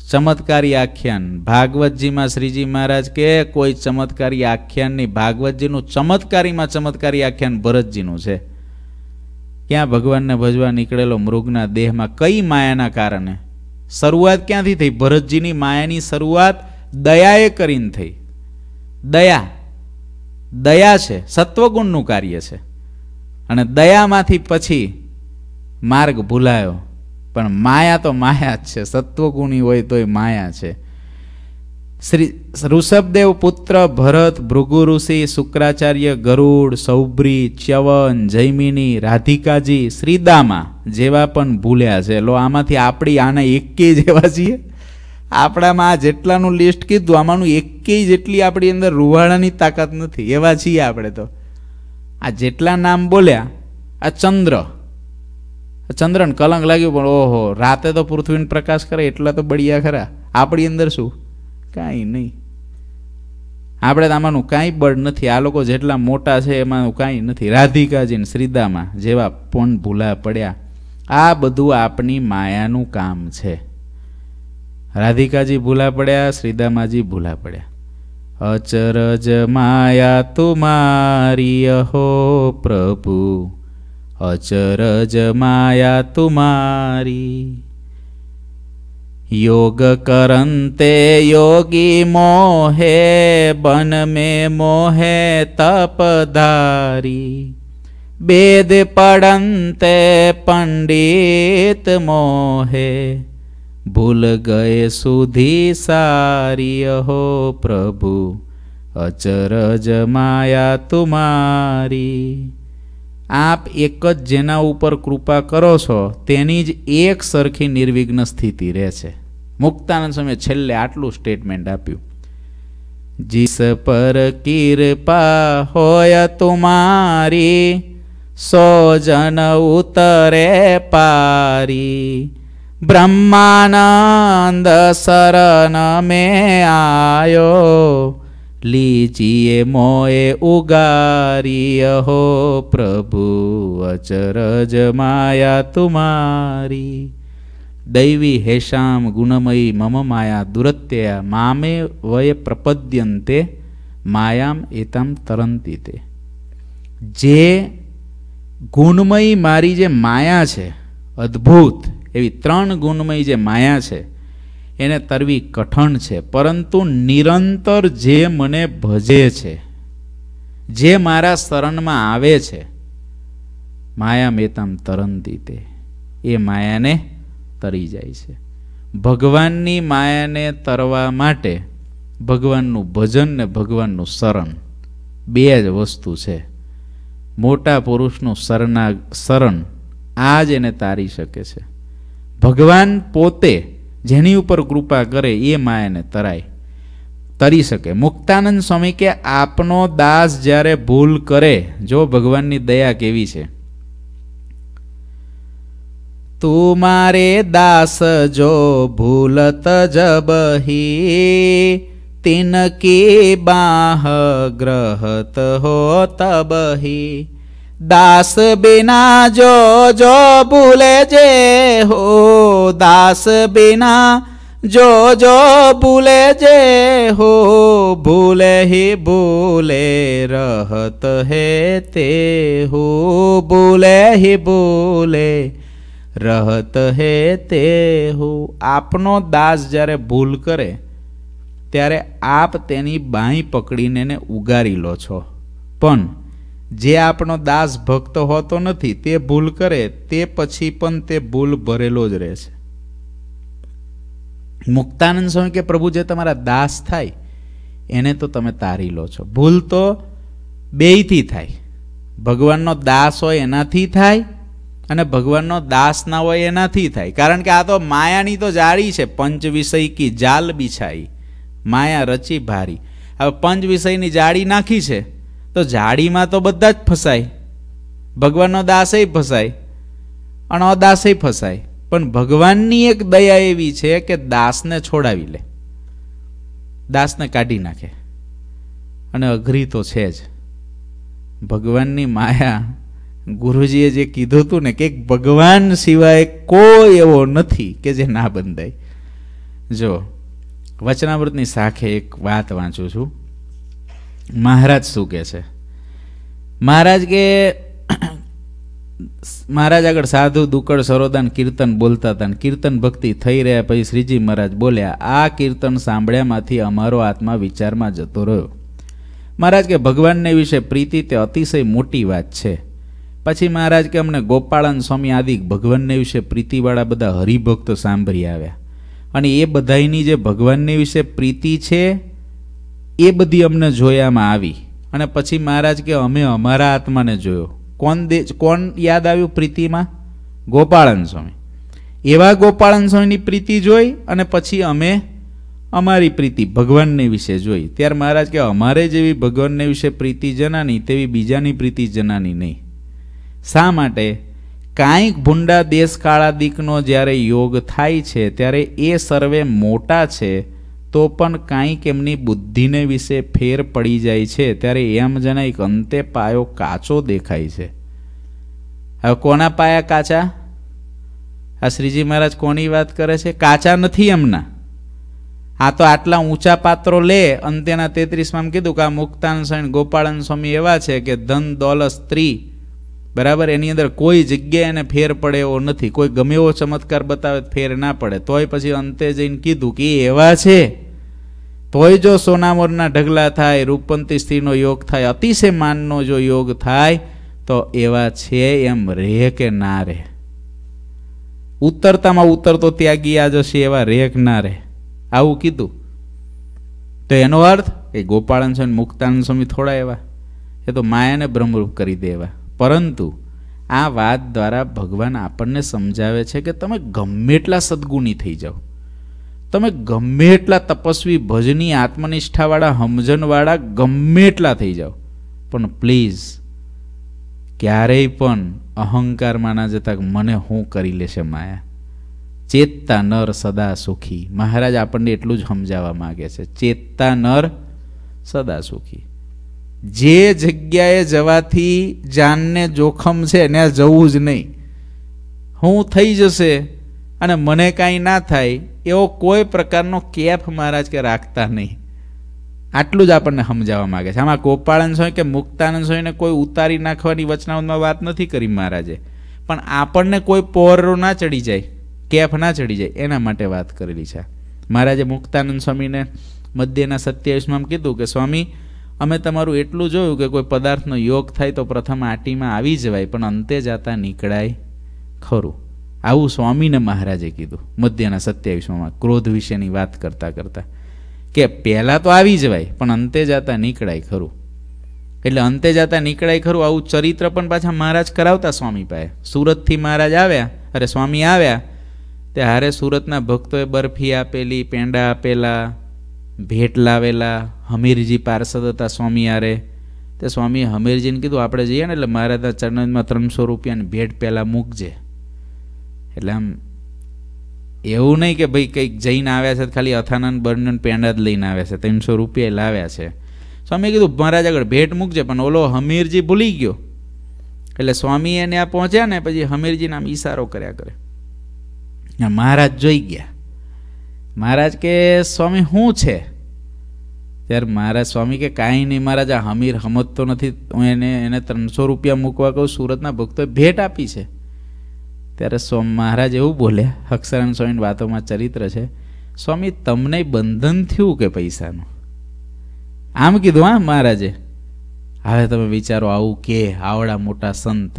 ચમત્કારી આખ્યાન ભાગવતજીમાં શ્રીજી મહારાજ કે કોઈ ચમત્કારી આખ્યાન નહીં ભાગવતજીનું ચમત્કારીમાં ચમત્કારી આખ્યાન ભરતજીનું છે ક્યાં ભગવાનને ભજવા નીકળેલો મૃગના દેહમાં કઈ માયાના કારણે શરૂઆત ક્યાંથી થઈ ભરતજીની માયાની શરૂઆત દયાએ કરીને થઈ દયા દયા છે સત્વગુણનું કાર્ય છે અને દયામાંથી પછી માર્ગ ભૂલાયો પણ માયા તો માયા જ છે સત્વગુણી હોય તોય માયા છે શ્રી ઋષભદેવ પુત્ર ભરત ભૃગુ ઋષિ શુક્રાચાર્ય ગરુડ સૌભ્રી ચ્યવન જૈમિની રાધિકાજી શ્રીદામા જેવા પણ ભૂલ્યા છે લો આમાંથી આપણી આને એકે જેવા છીએ આપણામાં આ જેટલાનું લિસ્ટ કીધું આમાંનું એકેય જેટલી આપણી અંદર રૂવાડાની તાકાત નથી એવા છીએ આપણે તો આ જેટલા નામ બોલ્યા આ ચંદ્ર ચંદ્રને કલંક લાગ્યું પણ ઓહો રાતે તો પૃથ્વીને પ્રકાશ કરે એટલા તો બળિયા ખરા આપણી અંદર શું કાંઈ નહીં આપણે આમાંનું કાંઈ બળ નથી આ લોકો જેટલા મોટા છે એમાંનું કાંઈ નથી રાધિકાજીન શ્રીદામાં જેવા પણ ભૂલા પડ્યા આ બધું આપણી માયાનું કામ છે રાધિકાજી ભૂલા પડ્યા શ્રીદામાજી ભૂલા પડ્યા અચરજ માયા તુમારી અહો પ્રભુ અચરજ માયા તુમારી યોગ કરંતે યોગી મોહે બન મે મોહે તપધારી બેદ પડંતે પંડિત મોહે ભૂલ ગયે સુધી સારી હો પ્રભુ અચરજ માયા તુમારી આપ એક જ જેના ઉપર કૃપા કરો છો તેની જ એક સરખી નિર્વિઘ્ન સ્થિતિ રહે છે મુક્તાનંદ સ્વામીએ છેલ્લે આટલું સ્ટેટમેન્ટ આપ્યું જીસ પર કૃપા હોય તુમારી સો જન ઉતરે પારી બ્રહ્માનંદ શરણ મેં આયો લીજીએ મોએ ઉગારી હો પ્રભુ અચરજ માયા તુમારી દૈવી હેશામ ગુણમયી મમ માયા દુરત્યયા મામે વય પ્રપદ્યંતે માયામ એતામ તરંતી તે જે ગુણમયી મારી જે માયા છે અદ્ભુત એવી ત્રણ ગુણમય જે માયા છે એને તરવી કઠણ છે પરંતુ નિરંતર જે મને ભજે છે જે મારા શરણમાં આવે છે માયા મેતામ તરંતી તે એ માયાને તરી જાય છે ભગવાનની માયાને તરવા માટે ભગવાનનું ભજન ને ભગવાનનું શરણ બે જ વસ્તુ છે મોટા પુરુષનું શરણા શરણ આ જ એને તારી શકે છે ભગવાન પોતે જેની ઉપર કૃપા કરે એ માયાને તરાય તરી શકે મુક્તાનંદ સ્વામી કે આપનો દાસ જ્યારે ભૂલ કરે જો ભગવાનની દયા કેવી છે તું મારે દાસ જો ભૂલત જબહી તિનકી બાહ ગ્રહત હો તબહી દાસ બિના જો જો ભૂલે જે હો દાસ બિના જો જો ભૂલે જે હો ભૂલે હિ ભૂલે રહત હે તે હો ભૂલે હિ ભૂલે રહત હે તે હો આપનો દાસ જ્યારે ભૂલ કરે ત્યારે આપ તેની બાંઈ પકડીને ઉગારી લો છો પણ જે આપણો દાસ ભક્ત હોતો નથી તે ભૂલ કરે તે પછી પણ તે ભૂલ ભરેલો જ રહેશે મુક્તાનંદ સ્વામી કે પ્રભુ જે તમારા દાસ થાય એને તો તમે તારી લો છો ભૂલ તો બેયથી થાય ભગવાનનો દાસ હોય એનાથી થાય અને ભગવાનનો દાસ ના હોય એનાથી થાય કારણ કે આ તો માયાની તો જાળી છે પંચ વિષય કી જાલ બિછાઈ માયા રચી ભારી હવે પંચ વિષયની જાળી નાખી છે તો જાડીમાં તો બધા જ ફસાય ભગવાનનો દાસય ફસાય અને અદાસય ફસાય પણ ભગવાનની એક દયા એવી છે કે દાસને છોડાવી લે દાસને કાઢી નાખે અને અઘરી તો છે જ ભગવાનની માયા ગુરુજીએ જે કીધું હતું ને કે ભગવાન સિવાય કોઈ એવો નથી કે જે ના બંધાય જો વચનામૃતની સાખે એક વાત વાંચું છું મહારાજ શું કહે છે મહારાજ કે મહારાજ આગળ સાધુ દુકડ સરોદાન કીર્તન બોલતા હતા કીર્તન ભક્તિ થઈ રહ્યા પછી શ્રીજી મહારાજ બોલ્યા આ કીર્તન સાંભળ્યામાંથી અમારો આત્મા વિચારમાં જતો રહ્યો મહારાજ કે ભગવાનને વિશે પ્રીતિ તે અતિશય મોટી વાત છે પછી મહારાજ કે અમને ગોપાળન સ્વામી આદિ ભગવાનને વિશે પ્રીતિવાળા બધા હરિભક્તો સાંભળી આવ્યા અને એ બધાની જે ભગવાનને વિશે પ્રીતિ છે એ બધી અમને જોયામાં આવી અને પછી મહારાજ કે અમે અમારા આત્માને જોયો કોણ દે કોણ યાદ આવ્યું પ્રીતિમાં ગોપાળન સ્વામી એવા ગોપાળન સ્વામીની પ્રીતિ જોઈ અને પછી અમે અમારી પ્રીતિ ભગવાનને વિશે જોઈ ત્યારે મહારાજ કે અમારે જેવી ભગવાનને વિશે પ્રીતિ જનાની તેવી બીજાની પ્રીતિ જનાની નહીં શા માટે કાંઈક ભૂંડા દેશ કાળા દીકનો જ્યારે યોગ થાય છે ત્યારે એ સર્વે મોટા છે તો પણ કાંઈક એમની બુદ્ધિને વિશે ફેર પડી જાય છે ત્યારે એમ જણાય અંતે પાયો કાચો દેખાય છે હવે કોના પાયા કાચા આ શ્રીજી મહારાજ કોની વાત કરે છે કાચા નથી એમના આ તો આટલા ઊંચા પાત્રો લે અંતેના તેત્રીસમાં કીધું કે આ મુક્તાન ગોપાળન સ્વામી એવા છે કે ધન દોલત સ્ત્રી બરાબર એની અંદર કોઈ જગ્યાએ એને ફેર પડે એવો નથી કોઈ ગમે એવો ચમત્કાર બતાવે ફેર ના પડે તોય પછી અંતે જઈને કીધું કે એવા છે તોય જો સોનામોરના ઢગલા થાય રૂપંતી સ્ત્રીનો યોગ થાય અતિશય માનનો જો યોગ થાય તો એવા છે એમ રે કે ના રહે ઉતરતામાં ઉતરતો ત્યાગી આ જશે એવા રેક ના રહે આવું કીધું તો એનો અર્થ એ ગોપાળન સ્વામી મુક્તાનંદ સ્વામી થોડા એવા એ તો માયાને ભ્રમરૂપ કરી દેવા પરંતુ આ વાત દ્વારા ભગવાન આપણને સમજાવે છે કે તમે ગમે એટલા સદગુણી થઈ જાઓ તમે ગમે એટલા તપસ્વી ભજની આત્મનિષ્ઠાવાળા હમજનવાળા ગમે એટલા થઈ જાઓ પણ પ્લીઝ ક્યારેય પણ અહંકારમાં ના જતા મને હું કરી લેશે માયા ચેતતા નર સદા સુખી મહારાજ આપણને એટલું જ સમજાવવા માગે છે ચેતતા નર સદા સુખી જે જગ્યાએ જવાથી જાનને જોખમ છે ને જવું જ નહીં હું થઈ જશે અને મને કાંઈ ના થાય એવો કોઈ પ્રકારનો કેફ મહારાજ કે રાખતા નહીં આટલું જ આપણને સમજાવવા માગે છે આમાં ગોપાળન સ્વામી કે મુક્તાનંદ સ્વામીને કોઈ ઉતારી નાખવાની વચનાઓમાં વાત નથી કરી મહારાજે પણ આપણને કોઈ પોરો ના ચડી જાય કેફ ના ચડી જાય એના માટે વાત કરેલી છે મહારાજે મુક્તાનંદ સ્વામીને મધ્યના સત્યાવીસમાં કીધું કે સ્વામી અમે તમારું એટલું જોયું કે કોઈ પદાર્થનો યોગ થાય તો પ્રથમ આટીમાં આવી જવાય પણ અંતે જતા નીકળાય ખરું આવું સ્વામીને મહારાજે કીધું મધ્યના સત્યાવીસમાં ક્રોધ વિશેની વાત કરતાં કરતાં કે પહેલાં તો આવી જવાય પણ અંતે જાતા નીકળાય ખરું એટલે અંતે જતા નીકળાય ખરું આવું ચરિત્ર પણ પાછા મહારાજ કરાવતા સ્વામી પાસે સુરતથી મહારાજ આવ્યા અરે સ્વામી આવ્યા તે હારે સુરતના ભક્તોએ બરફી આપેલી પેંડા આપેલા ભેટ લાવેલા હમીરજી પાર્ષદ હતા સ્વામી આરે તે સ્વામી હમીરજીને કીધું આપણે જઈએ ને એટલે મારા ત્યાં ચરણમાં ત્રણસો રૂપિયાની ભેટ પહેલાં મૂકજે એટલે આમ એવું નહીં કે ભાઈ કંઈક જઈને આવ્યા છે ખાલી અથાનંદ બર્ણન પેંડા જ લઈને આવ્યા છે ત્રણસો રૂપિયા લાવ્યા છે સ્વામીએ કીધું મહારાજ આગળ ભેટ મૂકજે પણ ઓલો હમીરજી ભૂલી ગયો એટલે સ્વામી એને આ પહોંચ્યા ને પછી હમીરજીને આમ ઈશારો કર્યા કરે મહારાજ જોઈ ગયા મહારાજ કે સ્વામી શું છે ત્યારે મહારાજ સ્વામી કે કાંઈ નહીં મહારાજ આ હમીર હમત તો નથી હું એને એને ત્રણસો રૂપિયા મૂકવા કહું સુરતના ભક્તોએ ભેટ આપી છે ત્યારે સ્વામી મહારાજ એવું બોલ્યા હક્ષરાન સ્વામીની વાતોમાં ચરિત્ર છે સ્વામી તમને બંધન થયું કે પૈસાનું આમ કીધું હા મહારાજે હવે તમે વિચારો આવું કે આવડા મોટા સંત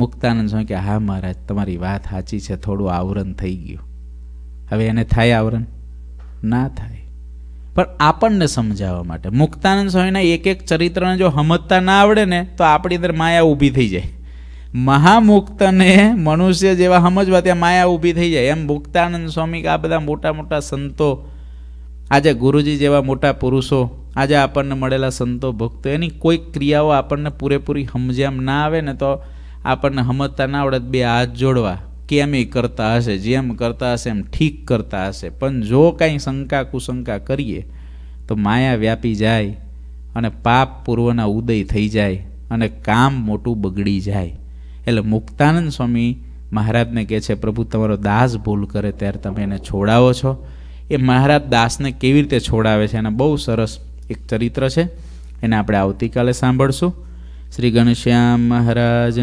મુક્તાનંદ સ્વામી કે હા મહારાજ તમારી વાત સાચી છે થોડું આવરણ થઈ ગયું હવે એને થાય આવરણ ના થાય પણ આપણને સમજાવવા માટે મુક્તાનંદ સ્વામીના એક એક ચરિત્રને જો સમજતા ના આવડે ને તો આપણી અંદર માયા ઊભી થઈ જાય મહામુક્તને મનુષ્ય જેવા સમજવા ત્યાં માયા ઊભી થઈ જાય એમ મુક્તાનંદ સ્વામી આ બધા મોટા મોટા સંતો આજે ગુરુજી જેવા મોટા પુરુષો આજે આપણને મળેલા સંતો ભક્તો એની કોઈ ક્રિયાઓ આપણને પૂરેપૂરી સમજ્યામ ના આવે ને તો આપણને સમજતા ના આવડે બે હાથ જોડવા કેમ એ કરતા હશે જેમ કરતા હશે એમ ઠીક કરતા હશે પણ જો કાંઈ શંકા કુશંકા કરીએ તો માયા વ્યાપી જાય અને પાપ પૂર્વના ઉદય થઈ જાય અને કામ મોટું બગડી જાય એટલે મુક્તાનંદ સ્વામી મહારાજને કહે છે પ્રભુ તમારો દાસ ભૂલ કરે ત્યારે તમે એને છોડાવો છો એ મહારાજ દાસને કેવી રીતે છોડાવે છે એના બહુ સરસ એક ચરિત્ર છે એને આપણે આવતીકાલે સાંભળશું શ્રી ગણશ્યામ મહારાજ